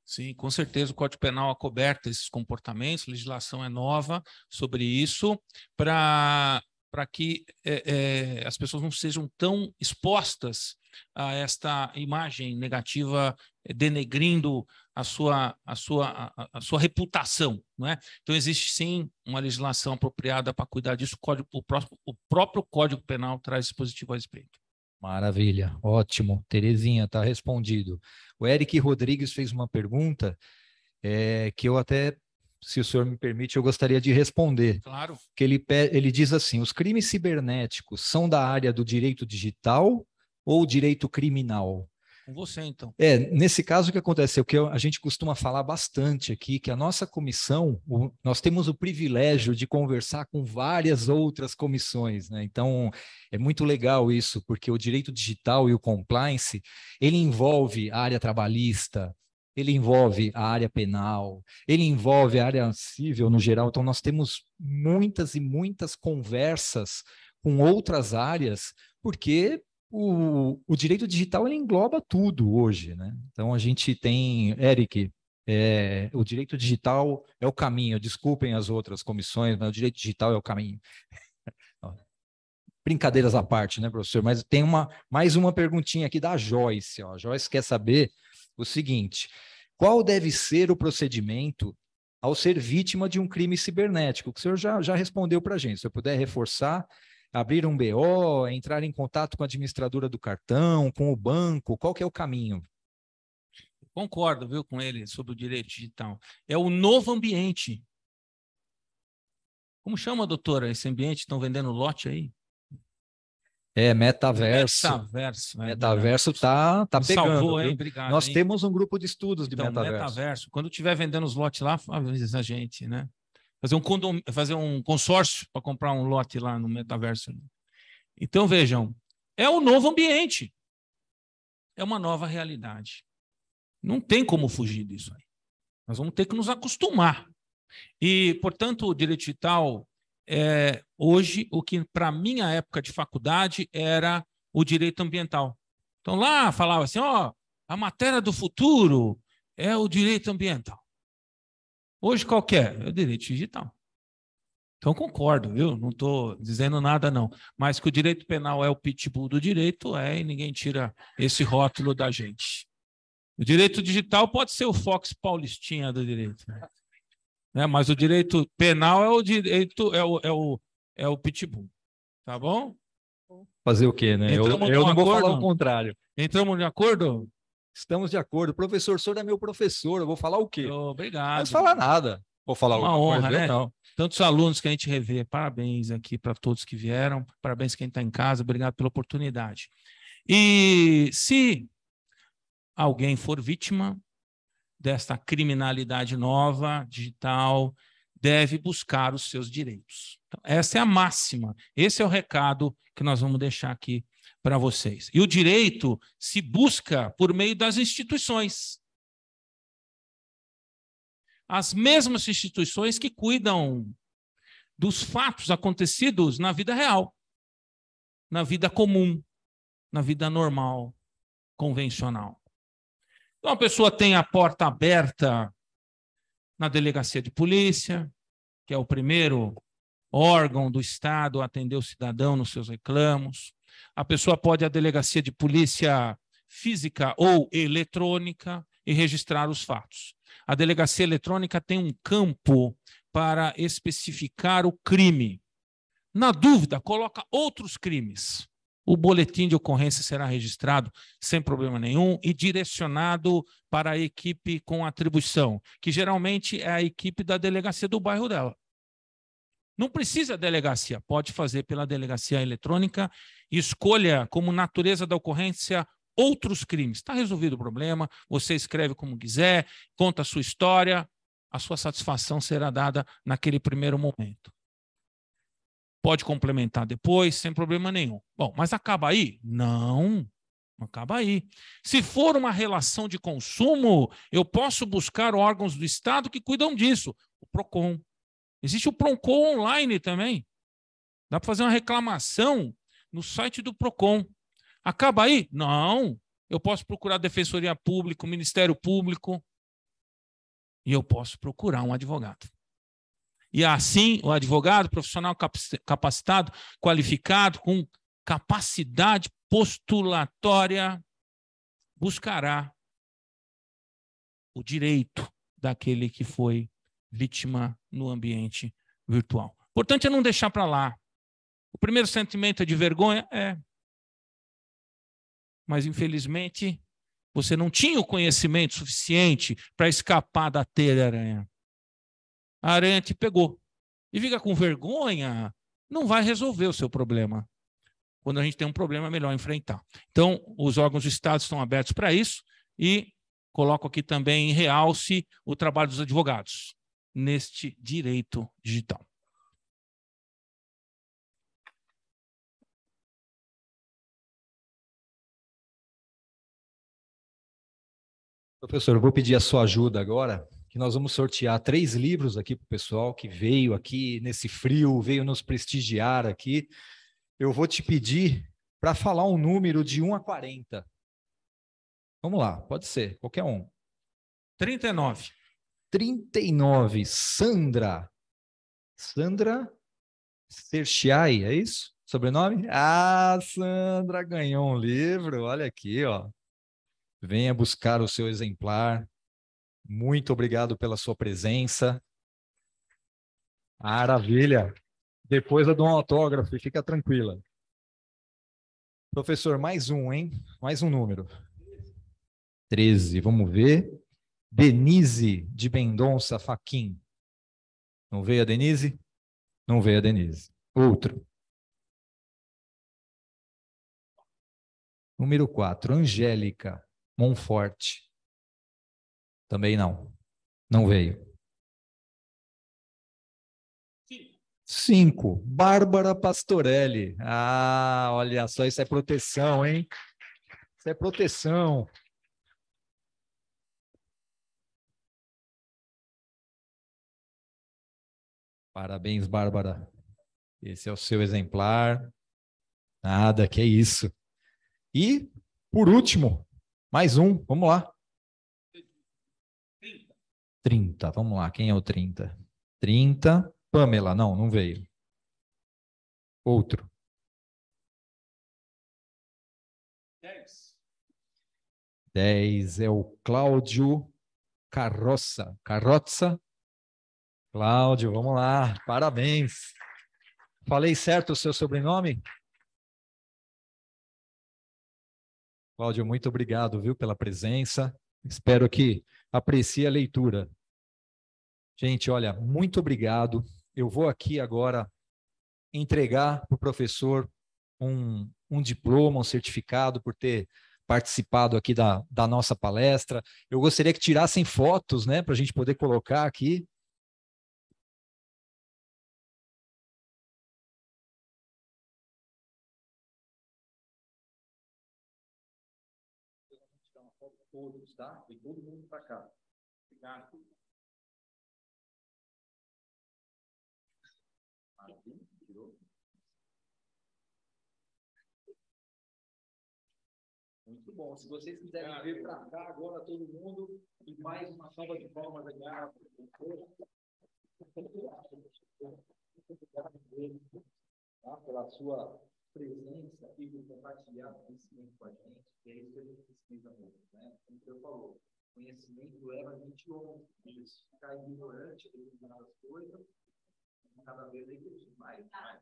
Sim, com certeza o Código Penal acoberta esses comportamentos, a legislação é nova sobre isso, para para que é, é, as pessoas não sejam tão expostas a esta imagem negativa, denegrindo a sua, a sua, a, a sua reputação. Não é? Então, existe sim uma legislação apropriada para cuidar disso. O, código, o, próximo, o próprio Código Penal traz dispositivo a respeito. Maravilha, ótimo. Terezinha, está respondido. O Eric Rodrigues fez uma pergunta é, que eu até, se o senhor me permite, eu gostaria de responder. Claro. Que ele, ele diz assim: os crimes cibernéticos são da área do direito digital ou direito criminal? com você, então. É, nesse caso, o que aconteceu? É que a gente costuma falar bastante aqui, que a nossa comissão, o, nós temos o privilégio de conversar com várias outras comissões, né? Então, é muito legal isso, porque o direito digital e o compliance, ele envolve a área trabalhista, ele envolve a área penal, ele envolve a área civil no geral. Então, nós temos muitas e muitas conversas com outras áreas, porque o, o direito digital ele engloba tudo hoje, né? Então a gente tem, Eric, é, o direito digital é o caminho. Desculpem as outras comissões, mas o direito digital é o caminho. Brincadeiras à parte, né, professor? Mas tem uma mais uma perguntinha aqui da Joyce. Ó. A Joyce quer saber o seguinte: qual deve ser o procedimento ao ser vítima de um crime cibernético? o senhor já, já respondeu para a gente. Se eu puder reforçar, abrir um BO, entrar em contato com a administradora do cartão, com o banco? Qual que é o caminho? Concordo, viu, com ele sobre o direito digital. É o novo ambiente. Como chama, doutora, esse ambiente? Estão vendendo lote aí? É, metaverso. Metaverso. É, metaverso está tá, tá pegando. Salvou, hein? Obrigado, Nós hein? temos um grupo de estudos de então, metaverso. metaverso. Quando estiver vendendo os lotes lá, avisa a gente, né? fazer um, condom, fazer um consórcio para comprar um lote lá no metaverso. Né? Então, vejam, é um novo ambiente. É uma nova realidade. Não tem como fugir disso aí. Nós vamos ter que nos acostumar. E, portanto, o direito digital é hoje o que, para minha época de faculdade, era o direito ambiental. Então, lá falava assim: ó, a matéria do futuro é o direito ambiental. Hoje qual é? É o direito digital. Então concordo, viu? Não estou dizendo nada não, mas que o direito penal é o pitbull do direito, é, e ninguém tira esse rótulo da gente. O direito digital pode ser o Fox Paulistinha do direito, né? né? Mas o direito penal é o direito é o, é o, é o pitbull, tá bom? Fazer o quê, né? Entramos eu eu não acordo? vou falar o contrário. Entramos de acordo? Estamos de acordo. Professor, o senhor é meu professor, eu vou falar o quê? Obrigado. Não falar nada. Vou falar Uma honra, coisa, né? Não. Né? Tantos alunos que a gente revê, parabéns aqui para todos que vieram, parabéns quem está em casa, obrigado pela oportunidade. E se alguém for vítima desta criminalidade nova, digital, deve buscar os seus direitos. Então, essa é a máxima, esse é o recado que nós vamos deixar aqui para vocês. E o direito se busca por meio das instituições. As mesmas instituições que cuidam dos fatos acontecidos na vida real, na vida comum, na vida normal, convencional. Então, a pessoa tem a porta aberta na delegacia de polícia, que é o primeiro órgão do Estado a atender o cidadão nos seus reclamos. A pessoa pode ir à delegacia de polícia física ou eletrônica e registrar os fatos. A delegacia eletrônica tem um campo para especificar o crime. Na dúvida, coloca outros crimes. O boletim de ocorrência será registrado sem problema nenhum e direcionado para a equipe com atribuição, que geralmente é a equipe da delegacia do bairro dela. Não precisa delegacia, pode fazer pela delegacia eletrônica. Escolha como natureza da ocorrência outros crimes. Está resolvido o problema, você escreve como quiser, conta a sua história, a sua satisfação será dada naquele primeiro momento. Pode complementar depois, sem problema nenhum. Bom, mas acaba aí? Não, não acaba aí. Se for uma relação de consumo, eu posso buscar órgãos do Estado que cuidam disso. O PROCON, Existe o Procon online também. Dá para fazer uma reclamação no site do Procon. Acaba aí? Não. Eu posso procurar a Defensoria Pública, o Ministério Público e eu posso procurar um advogado. E assim, o advogado profissional capacitado, qualificado, com capacidade postulatória, buscará o direito daquele que foi vítima no ambiente virtual. importante é não deixar para lá. O primeiro sentimento é de vergonha? É. Mas, infelizmente, você não tinha o conhecimento suficiente para escapar da telha aranha. A aranha te pegou. E fica com vergonha, não vai resolver o seu problema. Quando a gente tem um problema, é melhor enfrentar. Então, os órgãos do Estado estão abertos para isso e coloco aqui também em realce o trabalho dos advogados neste direito digital. Professor, eu vou pedir a sua ajuda agora, que nós vamos sortear três livros aqui para o pessoal que veio aqui nesse frio, veio nos prestigiar aqui. Eu vou te pedir para falar um número de 1 a 40. Vamos lá, pode ser, qualquer um. 39. 39, Sandra. Sandra Serchiai, é isso? Sobrenome? Ah, Sandra ganhou um livro, olha aqui, ó. Venha buscar o seu exemplar. Muito obrigado pela sua presença. Maravilha. Depois eu dou um autógrafo e fica tranquila. Professor, mais um, hein? Mais um número. 13, vamos ver. Denise de Mendonça Faquim. Não veio a Denise? Não veio a Denise. Outro. Número 4, Angélica Monforte. Também não. Não veio. 5. Bárbara Pastorelli. Ah, olha só, isso é proteção, hein? Isso é proteção. Parabéns, Bárbara. Esse é o seu exemplar. Nada, que é isso. E, por último, mais um, vamos lá. 30. vamos lá, quem é o 30? 30, Pamela, não, não veio. Outro. 10. 10 é o Cláudio Carroça, Carroça Cláudio, vamos lá, parabéns. Falei certo o seu sobrenome? Cláudio, muito obrigado, viu, pela presença. Espero que aprecie a leitura. Gente, olha, muito obrigado. Eu vou aqui agora entregar para o professor um, um diploma, um certificado por ter participado aqui da, da nossa palestra. Eu gostaria que tirassem fotos, né, para a gente poder colocar aqui. todos, tá? Vem todo mundo para cá. Obrigado. tirou. Muito bom. Se vocês quiserem ah, vir para cá agora, todo mundo, e mais uma salva de palmas aí. Ah, obrigado tá? pela sua presença e por compartilhar conhecimento com a gente, que é isso que a gente precisa muito, né? Como eu falou, conhecimento leva a gente longe, a gente ficar ignorante de determinadas coisas, cada vez aí que mais, mais.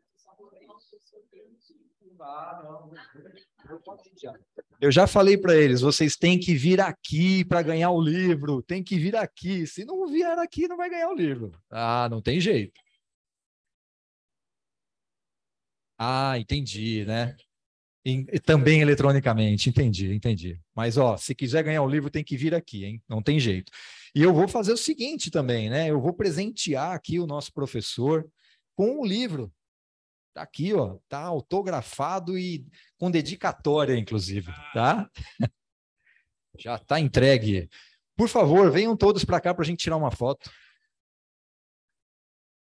Eu já falei para eles, vocês têm que vir aqui para ganhar o livro, tem que vir aqui. Se não vier aqui, não vai ganhar o livro. Ah, não tem jeito. Ah, entendi, né? E também eletronicamente, entendi, entendi. Mas ó, se quiser ganhar o livro, tem que vir aqui, hein? Não tem jeito. E eu vou fazer o seguinte também, né? Eu vou presentear aqui o nosso professor com o livro. Tá aqui, ó, tá autografado e com dedicatória, inclusive, tá? Já tá entregue. Por favor, venham todos para cá para a gente tirar uma foto.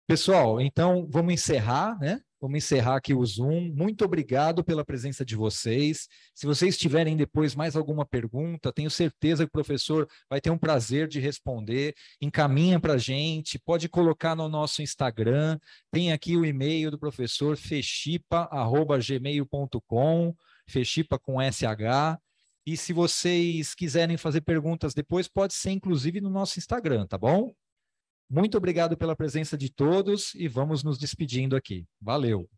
Pessoal, então vamos encerrar, né? Vamos encerrar aqui o Zoom. Muito obrigado pela presença de vocês. Se vocês tiverem depois mais alguma pergunta, tenho certeza que o professor vai ter um prazer de responder. Encaminha para a gente, pode colocar no nosso Instagram. Tem aqui o e-mail do professor, fechipa.gmail.com, fechipa com SH. E se vocês quiserem fazer perguntas depois, pode ser inclusive no nosso Instagram, tá bom? Muito obrigado pela presença de todos e vamos nos despedindo aqui. Valeu!